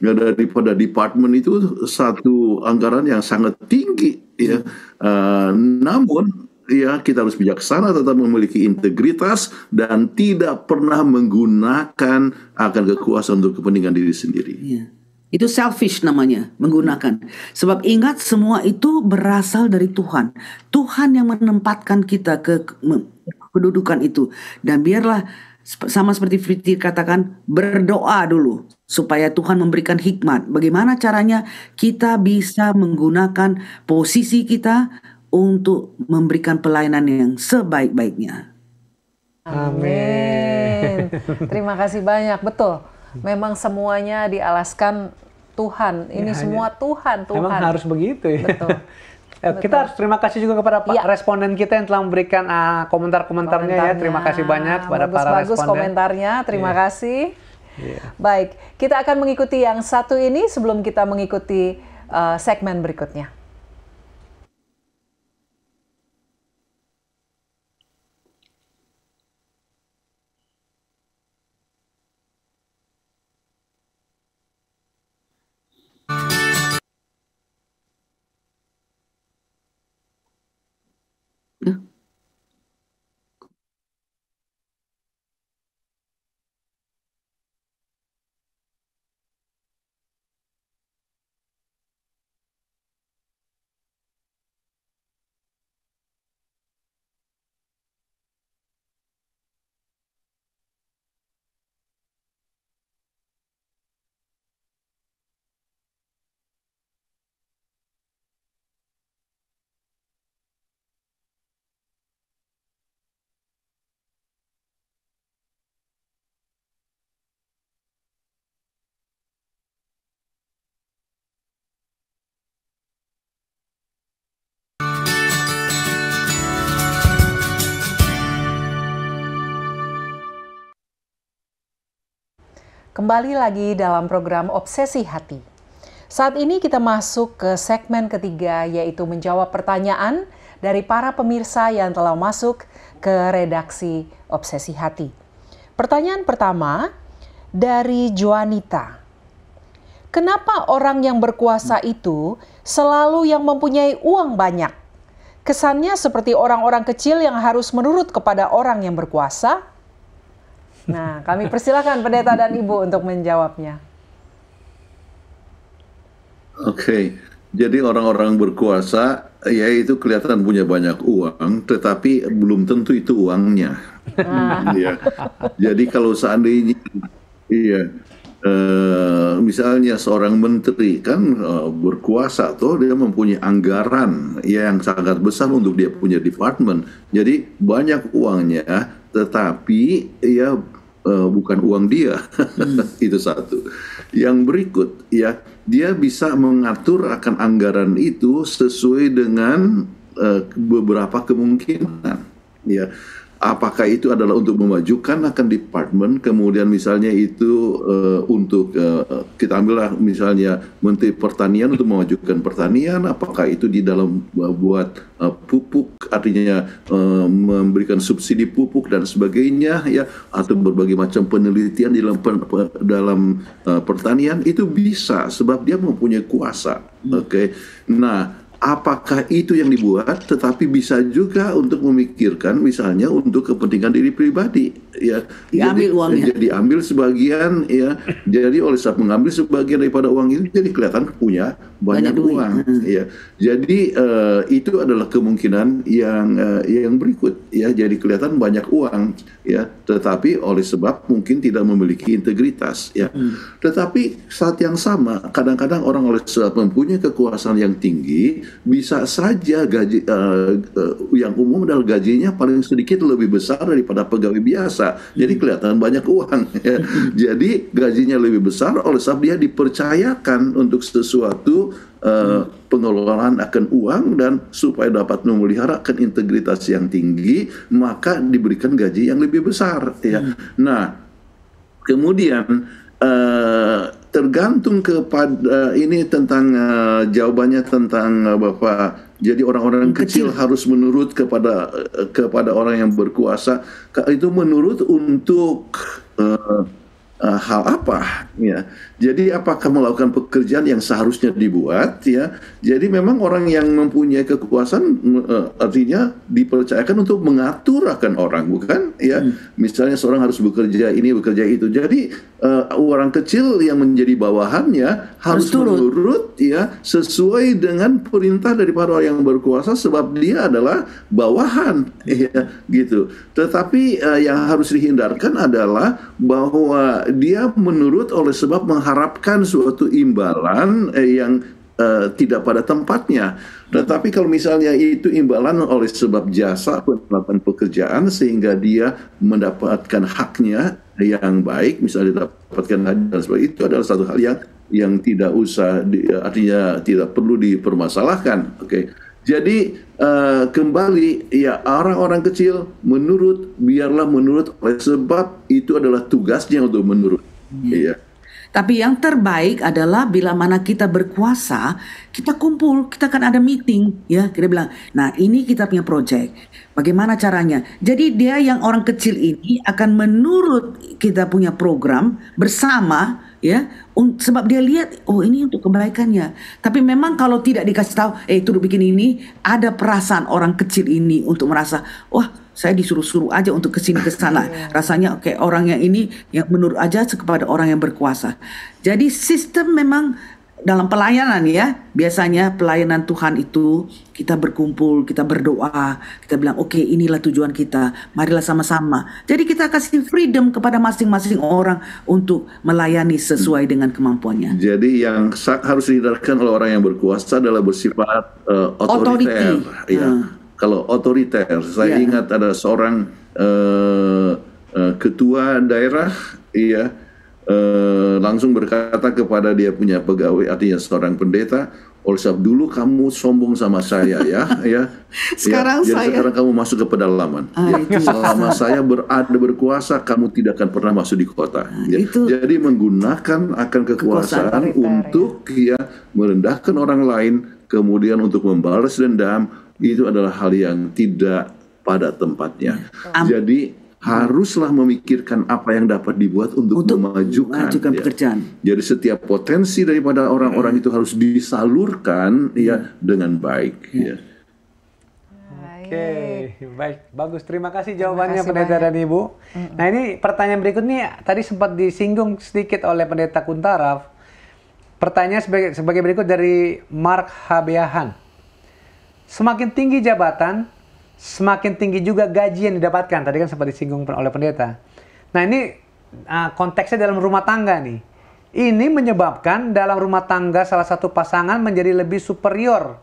ya, daripada departemen itu satu anggaran yang sangat tinggi ya uh, namun ya kita harus bijaksana tetap memiliki integritas dan tidak pernah menggunakan akan kekuasaan untuk kepentingan diri sendiri. Yeah. Itu selfish namanya, menggunakan. Sebab ingat semua itu berasal dari Tuhan. Tuhan yang menempatkan kita ke kedudukan itu. Dan biarlah sama seperti Fiti katakan, berdoa dulu supaya Tuhan memberikan hikmat. Bagaimana caranya kita bisa menggunakan posisi kita untuk memberikan pelayanan yang sebaik-baiknya. Amin. Terima kasih banyak. Betul memang semuanya dialaskan Tuhan. Ini ya, semua ya. Tuhan, Tuhan. Memang harus begitu ya. Betul. Ya, Betul. Kita harus terima kasih juga kepada ya. responden kita yang telah memberikan uh, komentar-komentarnya ya. Terima kasih banyak kepada bagus, para bagus responden. komentarnya, terima ya. kasih. Ya. Baik, kita akan mengikuti yang satu ini sebelum kita mengikuti uh, segmen berikutnya. Kembali lagi dalam program Obsesi Hati. Saat ini kita masuk ke segmen ketiga yaitu menjawab pertanyaan dari para pemirsa yang telah masuk ke redaksi Obsesi Hati. Pertanyaan pertama dari Juanita. Kenapa orang yang berkuasa itu selalu yang mempunyai uang banyak? Kesannya seperti orang-orang kecil yang harus menurut kepada orang yang berkuasa, Nah, kami persilahkan pendeta dan ibu untuk menjawabnya. Oke, okay. jadi orang-orang berkuasa yaitu kelihatan punya banyak uang, tetapi belum tentu itu uangnya. ya. Jadi kalau seandainya, iya, Uh, misalnya seorang menteri kan uh, berkuasa tuh dia mempunyai anggaran ya, yang sangat besar untuk dia punya departemen jadi banyak uangnya tetapi ya uh, bukan uang dia. Hmm. itu satu. Yang berikut ya, dia bisa mengatur akan anggaran itu sesuai dengan uh, beberapa kemungkinan ya apakah itu adalah untuk memajukan akan department kemudian misalnya itu uh, untuk uh, kita ambillah misalnya menteri pertanian untuk memajukan pertanian apakah itu di dalam eh, buat uh, pupuk artinya uh, memberikan subsidi pupuk dan sebagainya ya atau berbagai macam penelitian di dalam pen, dalam uh, pertanian itu bisa sebab dia mempunyai kuasa oke okay? nah apakah itu yang dibuat tetapi bisa juga untuk memikirkan misalnya untuk kepentingan diri pribadi ya diambil jadi, uangnya jadi ambil sebagian ya jadi oleh saat mengambil sebagian daripada uang itu jadi kelihatan punya banyak, banyak uang. Ya. Jadi uh, itu adalah kemungkinan yang uh, yang berikut ya. Jadi kelihatan banyak uang ya, tetapi oleh sebab mungkin tidak memiliki integritas ya. Hmm. Tetapi saat yang sama kadang-kadang orang oleh sebab mempunyai kekuasaan yang tinggi bisa saja gaji uh, uh, yang umum adalah gajinya paling sedikit lebih besar daripada pegawai biasa. Hmm. Jadi kelihatan banyak uang ya. Hmm. Jadi gajinya lebih besar oleh sebab dia dipercayakan untuk sesuatu uh, pengelolaan akan uang dan supaya dapat memeliharakan integritas yang tinggi maka diberikan gaji yang lebih besar ya. Hmm. Nah, kemudian uh, tergantung kepada uh, ini tentang uh, jawabannya tentang uh, Bapak jadi orang-orang kecil. kecil harus menurut kepada uh, kepada orang yang berkuasa itu menurut untuk uh, uh, hal apa ya. Jadi apakah melakukan pekerjaan yang seharusnya dibuat ya. Jadi memang orang yang mempunyai kekuasaan uh, artinya dipercayakan untuk mengatur akan orang bukan ya. Hmm. Misalnya seorang harus bekerja ini bekerja itu. Jadi uh, orang kecil yang menjadi bawahannya harus Menurut. menurut ya sesuai dengan perintah dari para orang yang berkuasa sebab dia adalah bawahan hmm. ya gitu. Tetapi uh, yang harus dihindarkan adalah bahwa dia menurut oleh sebab mengharapkan suatu imbalan eh, yang eh, tidak pada tempatnya. Tetapi kalau misalnya itu imbalan oleh sebab jasa melakukan pekerjaan sehingga dia mendapatkan haknya yang baik, misalnya didapatkan dan sebagainya itu adalah satu hal yang yang tidak usah di, artinya tidak perlu dipermasalahkan. Oke. Okay jadi uh, kembali ya orang-orang kecil menurut biarlah menurut oleh sebab itu adalah tugasnya untuk menurut. Iya. Yeah. Tapi yang terbaik adalah bila mana kita berkuasa, kita kumpul, kita akan ada meeting, ya. Kita bilang, nah ini kita punya project. Bagaimana caranya? Jadi dia yang orang kecil ini akan menurut kita punya program bersama ya sebab dia lihat oh ini untuk kebaikannya tapi memang kalau tidak dikasih tahu eh itu bikin ini ada perasaan orang kecil ini untuk merasa wah saya disuruh-suruh aja untuk ke sini ke sana iya. rasanya oke orang yang ini yang menurut aja kepada orang yang berkuasa jadi sistem memang dalam pelayanan ya, biasanya pelayanan Tuhan itu kita berkumpul, kita berdoa, kita bilang oke okay, inilah tujuan kita, marilah sama-sama. Jadi kita kasih freedom kepada masing-masing orang untuk melayani sesuai hmm. dengan kemampuannya. Jadi yang harus diterapkan oleh orang yang berkuasa adalah bersifat eh, otoriter. Authority. Ya. Hmm. Kalau otoriter, saya yeah. ingat ada seorang uh, uh, ketua daerah, iya eh, langsung berkata kepada dia punya pegawai artinya seorang pendeta oleh sebab dulu kamu sombong sama saya ya ya sekarang ya, saya sekarang kamu masuk ke pedalaman ah, ya, itu. selama saya berada berkuasa kamu tidak akan pernah masuk di kota ah, ya. itu. jadi menggunakan akan kekuasaan, kekuasaan untuk ya. ya merendahkan orang lain kemudian untuk membalas dendam itu adalah hal yang tidak pada tempatnya jadi haruslah memikirkan apa yang dapat dibuat untuk, untuk memajukan, memajukan ya. pekerjaan. Jadi setiap potensi daripada orang-orang hmm. itu harus disalurkan ya, ya. dengan baik. hmm. ya. Oke, baik, bagus. Terima kasih jawabannya Terima kasih Pendeta banyak. dan Ibu. -hmm. Nah ini pertanyaan berikut nih tadi sempat disinggung sedikit oleh Pendeta Kuntaraf. Pertanyaan sebagai, sebagai berikut dari Mark Habeahan. Semakin tinggi jabatan, semakin tinggi juga gaji yang didapatkan. Tadi kan sempat disinggung oleh pendeta. Nah ini ah, konteksnya dalam rumah tangga nih. Ini menyebabkan dalam rumah tangga salah satu pasangan menjadi lebih superior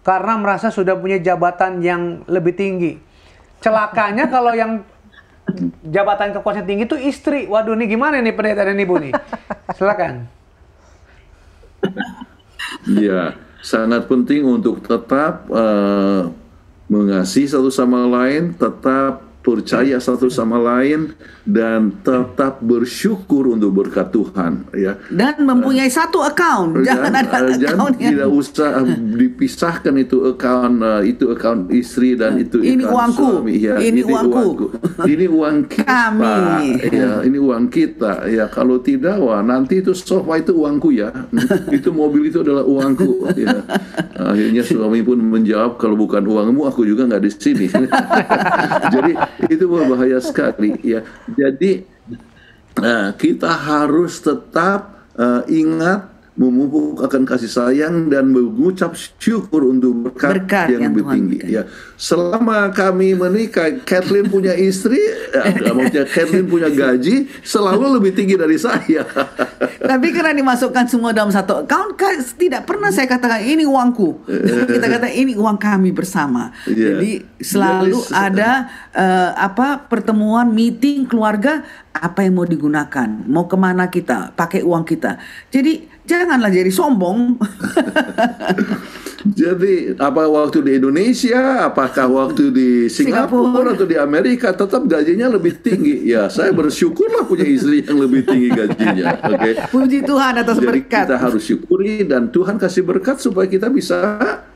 karena merasa sudah punya jabatan yang lebih tinggi. Celakanya kalau yang jabatan kekuasaan tinggi itu istri. Waduh ini gimana nih pendeta dan ibu nih? Silakan. Iya, sangat penting untuk tetap uh, mengasihi satu sama lain tetap percaya satu sama lain dan tetap bersyukur untuk berkat Tuhan ya dan mempunyai uh, satu account jangan eh, dan, ada jangan account tidak usah eh, dipisahkan itu account uh, itu account istri dan itu ini uangku suami. Ya, ini, ini uangku. uangku ini uang kita Kami. ya ini uang kita ya kalau tidak wah nanti itu sofa itu uangku ya itu mobil itu adalah uangku ya akhirnya suami pun menjawab kalau bukan uangmu aku juga nggak di sini jadi itu bahaya sekali ya. Jadi nah, kita harus tetap uh, ingat memupuk akan kasih sayang dan mengucap syukur untuk berkat, berkat yang, yang lebih Tuhan tinggi. Ya, selama kami menikah, Kathleen punya istri, ya, maksudnya Kathleen punya gaji selalu lebih tinggi dari saya. Tapi karena dimasukkan semua dalam satu account, tidak pernah saya katakan ini uangku. Kita kata ini uang kami bersama. Yeah. Jadi selalu yeah, ada uh, apa pertemuan, meeting keluarga apa yang mau digunakan, mau kemana kita, pakai uang kita. Jadi janganlah jadi sombong. jadi apa waktu di Indonesia, apakah waktu di Singapura, Singapura atau di Amerika tetap gajinya lebih tinggi. Ya, saya bersyukurlah punya istri yang lebih tinggi gajinya. Oke. Okay? Puji Tuhan atas jadi berkat. Kita harus syukuri dan Tuhan kasih berkat supaya kita bisa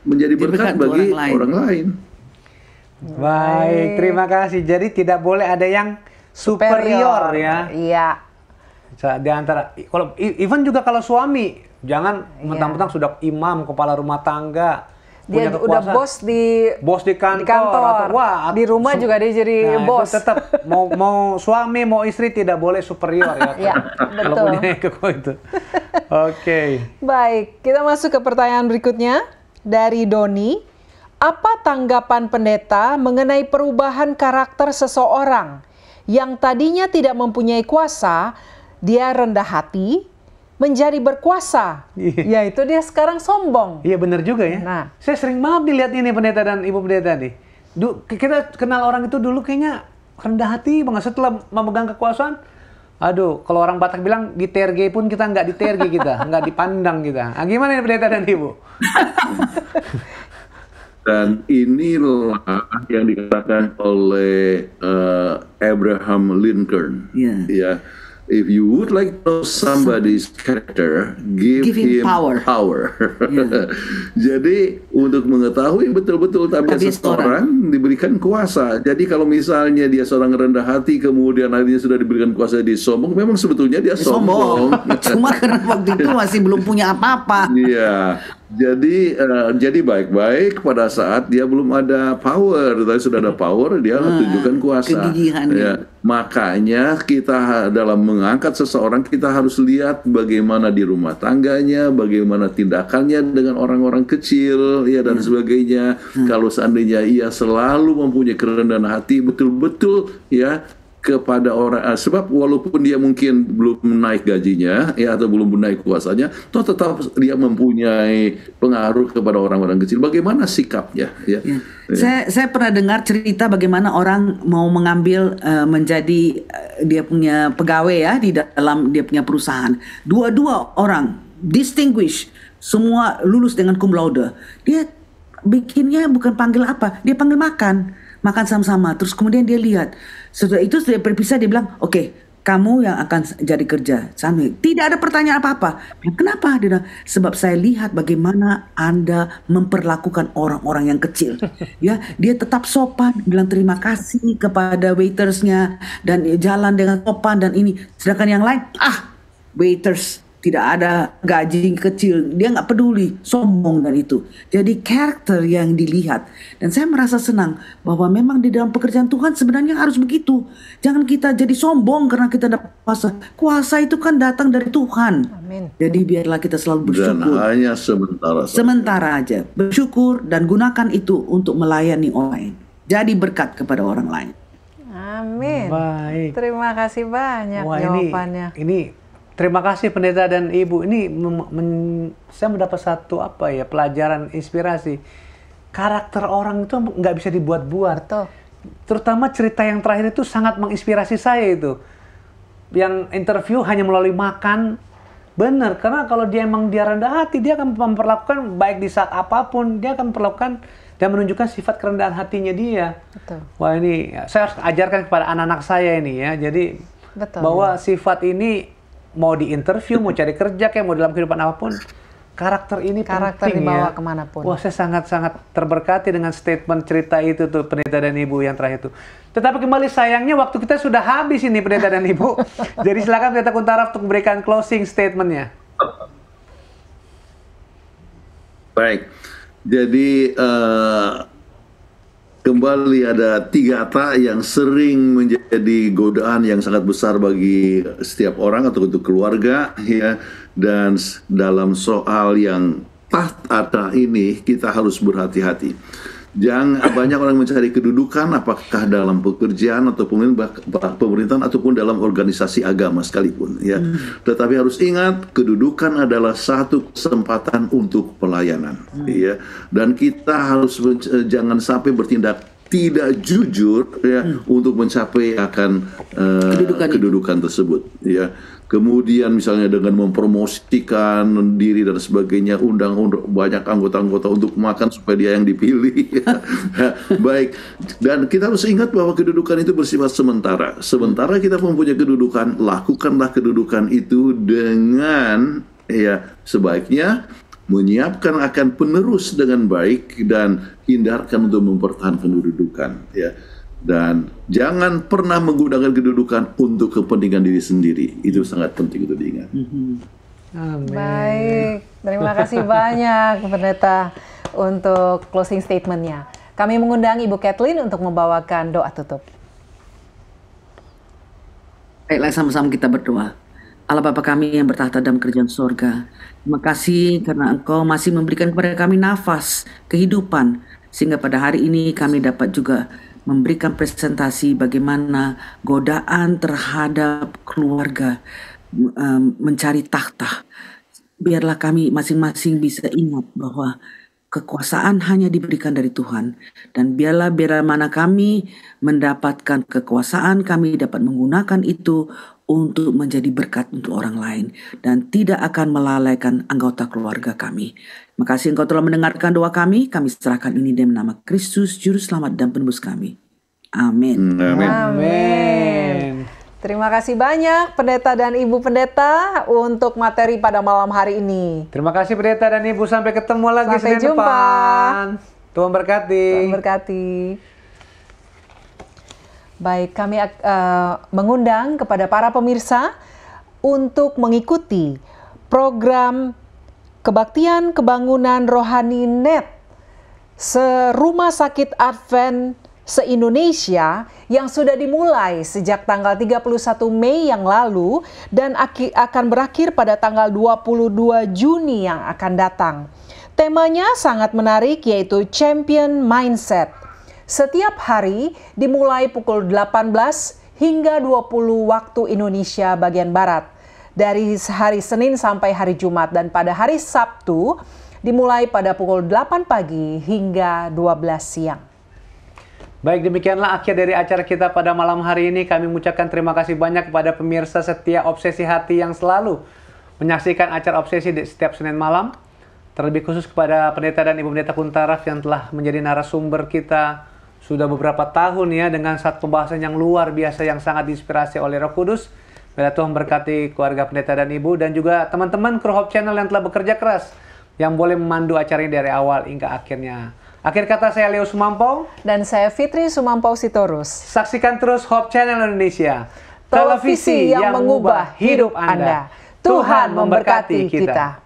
menjadi berkat, berkat bagi orang lain. orang lain. Baik, terima kasih. Jadi tidak boleh ada yang superior, superior ya. Iya di antara kalau even juga kalau suami jangan iya. mentang-mentang yeah. sudah imam kepala rumah tangga dia punya udah bos di bos di kantor, di kantor atau wah di rumah juga dia jadi nah, bos. tetap mau mau suami mau istri tidak boleh superior ya. ya kalau punya kekuatan itu. Oke. Baik, kita masuk ke pertanyaan berikutnya dari Doni. Apa tanggapan pendeta mengenai perubahan karakter seseorang yang tadinya tidak mempunyai kuasa dia rendah hati menjadi berkuasa. Iya. Ya, itu dia sekarang sombong. Iya benar juga ya. Nah, saya sering banget dilihat ini pendeta dan ibu pendeta nih. Du, kita kenal orang itu dulu kayaknya rendah hati banget setelah memegang kekuasaan. Aduh, kalau orang Batak bilang di TRG pun kita nggak di TRG kita, nggak dipandang kita. Nah, gimana ini pendeta dan ibu? dan inilah yang dikatakan oleh uh, Abraham Lincoln. Yeah. Ya iya if you would like to know somebody's character, give, give him, him power. power. Jadi untuk mengetahui betul-betul tabiat seseorang diberikan kuasa. Jadi kalau misalnya dia seorang rendah hati kemudian akhirnya sudah diberikan kuasa di sombong, memang sebetulnya dia sombong. Cuma karena waktu itu masih belum punya apa-apa. Iya. -apa. Jadi uh, jadi baik-baik pada saat dia belum ada power, tapi sudah ada power dia ah, tunjukkan kuasa. Ya. Makanya kita dalam mengangkat seseorang kita harus lihat bagaimana di rumah tangganya, bagaimana tindakannya dengan orang-orang kecil, ya dan ya. sebagainya. Hmm. Kalau seandainya ia selalu mempunyai kerendahan hati, betul-betul ya kepada orang eh, sebab walaupun dia mungkin belum naik gajinya ya atau belum naik kuasanya toh tetap dia mempunyai pengaruh kepada orang-orang kecil bagaimana sikapnya ya, ya. ya. saya saya pernah dengar cerita bagaimana orang mau mengambil uh, menjadi uh, dia punya pegawai ya di dalam dia punya perusahaan dua-dua orang distinguish semua lulus dengan cum laude dia bikinnya bukan panggil apa dia panggil makan makan sama-sama. Terus kemudian dia lihat setelah itu sudah berpisah dia bilang, oke okay, kamu yang akan jadi kerja Sami. Tidak ada pertanyaan apa-apa. Nah, kenapa? Dia sebab saya lihat bagaimana Anda memperlakukan orang-orang yang kecil. Ya, dia tetap sopan, bilang terima kasih kepada waitersnya dan jalan dengan sopan dan ini. Sedangkan yang lain, ah, waiters tidak ada gaji kecil, dia nggak peduli, sombong dan itu. Jadi karakter yang dilihat. Dan saya merasa senang bahwa memang di dalam pekerjaan Tuhan sebenarnya harus begitu. Jangan kita jadi sombong karena kita dapat kuasa. Kuasa itu kan datang dari Tuhan. Amin. Jadi biarlah kita selalu bersyukur. Dan hanya sementara. Saja. Sementara aja. Bersyukur dan gunakan itu untuk melayani orang lain. Jadi berkat kepada orang lain. Amin. Baik. Terima kasih banyak Wah, jawabannya. Ini, ini Terima kasih pendeta dan ibu. Ini saya mendapat satu apa ya pelajaran inspirasi. Karakter orang itu nggak bisa dibuat-buat. Terutama cerita yang terakhir itu sangat menginspirasi saya itu. Yang interview hanya melalui makan. benar. karena kalau dia emang dia rendah hati, dia akan memperlakukan baik di saat apapun, dia akan memperlakukan dan menunjukkan sifat kerendahan hatinya dia. Betul. Wah ini ya, saya harus ajarkan kepada anak-anak saya ini ya. Jadi Betul. bahwa sifat ini mau di interview, mau cari kerja, kayak mau dalam kehidupan apapun, karakter ini karakter penting dibawa ya. kemanapun. Wah saya sangat-sangat terberkati dengan statement cerita itu tuh pendeta dan ibu yang terakhir itu. Tetapi kembali sayangnya waktu kita sudah habis ini pendeta dan ibu. Jadi silakan pendeta Kuntaraf untuk memberikan closing statementnya. Baik, jadi uh, kembali ada tiga ata yang sering menjadi godaan yang sangat besar bagi setiap orang atau untuk keluarga ya dan dalam soal yang tahta ini kita harus berhati-hati. Jangan banyak orang mencari kedudukan apakah dalam pekerjaan atau pemerintahan ataupun dalam organisasi agama sekalipun ya. Hmm. Tetapi harus ingat kedudukan adalah satu kesempatan untuk pelayanan hmm. ya. Dan kita harus eh, jangan sampai bertindak tidak jujur ya hmm. untuk mencapai akan uh, kedudukan, kedudukan tersebut ya kemudian misalnya dengan mempromosikan diri dan sebagainya undang, -undang banyak anggota-anggota untuk makan supaya dia yang dipilih ya. Ya, baik dan kita harus ingat bahwa kedudukan itu bersifat sementara sementara kita mempunyai kedudukan lakukanlah kedudukan itu dengan ya sebaiknya menyiapkan akan penerus dengan baik dan hindarkan untuk mempertahankan kedudukan ya dan jangan pernah menggunakan kedudukan untuk kepentingan diri sendiri itu sangat penting untuk diingat. Mm-hmm. Amin. Baik, terima kasih banyak pendeta untuk closing statementnya. Kami mengundang Ibu Kathleen untuk membawakan doa tutup. Baiklah sama-sama kita berdoa. Allah Bapa kami yang bertahta dalam kerjaan sorga. Terima kasih karena Engkau masih memberikan kepada kami nafas, kehidupan, sehingga pada hari ini kami dapat juga memberikan presentasi bagaimana godaan terhadap keluarga um, mencari takhta. Biarlah kami masing-masing bisa ingat bahwa kekuasaan hanya diberikan dari Tuhan dan biarlah biarlah mana kami mendapatkan kekuasaan kami dapat menggunakan itu untuk menjadi berkat untuk orang lain dan tidak akan melalaikan anggota keluarga kami. Makasih engkau telah mendengarkan doa kami. Kami serahkan ini dalam nama Kristus Juru Selamat dan Penebus kami. Amin. Amin. Amin. Terima kasih banyak pendeta dan ibu pendeta untuk materi pada malam hari ini. Terima kasih pendeta dan ibu sampai ketemu lagi sampai jumpa. Depan. Tuhan berkati. Tuhan berkati. Baik, kami uh, mengundang kepada para pemirsa untuk mengikuti program Kebaktian Kebangunan Rohani Net Serumah Sakit Advent se-Indonesia yang sudah dimulai sejak tanggal 31 Mei yang lalu dan akan berakhir pada tanggal 22 Juni yang akan datang. Temanya sangat menarik yaitu Champion Mindset setiap hari dimulai pukul 18 hingga 20 waktu Indonesia bagian Barat dari hari Senin sampai hari Jumat dan pada hari Sabtu dimulai pada pukul 8 pagi hingga 12 siang. Baik demikianlah akhir dari acara kita pada malam hari ini. Kami mengucapkan terima kasih banyak kepada pemirsa setia Obsesi Hati yang selalu menyaksikan acara Obsesi di setiap Senin malam. Terlebih khusus kepada pendeta dan Ibu Pendeta Kuntaraf yang telah menjadi narasumber kita sudah beberapa tahun ya dengan satu pembahasan yang luar biasa yang sangat diinspirasi oleh Roh Kudus. Bila Tuhan berkati keluarga pendeta dan ibu dan juga teman-teman kru Hope Channel yang telah bekerja keras yang boleh memandu acara ini dari awal hingga akhirnya. Akhir kata saya Leo Sumampong dan saya Fitri Sumampong Sitorus. Saksikan terus Hope Channel Indonesia. Televisi yang, yang mengubah hidup Anda. Anda. Tuhan memberkati kita. kita.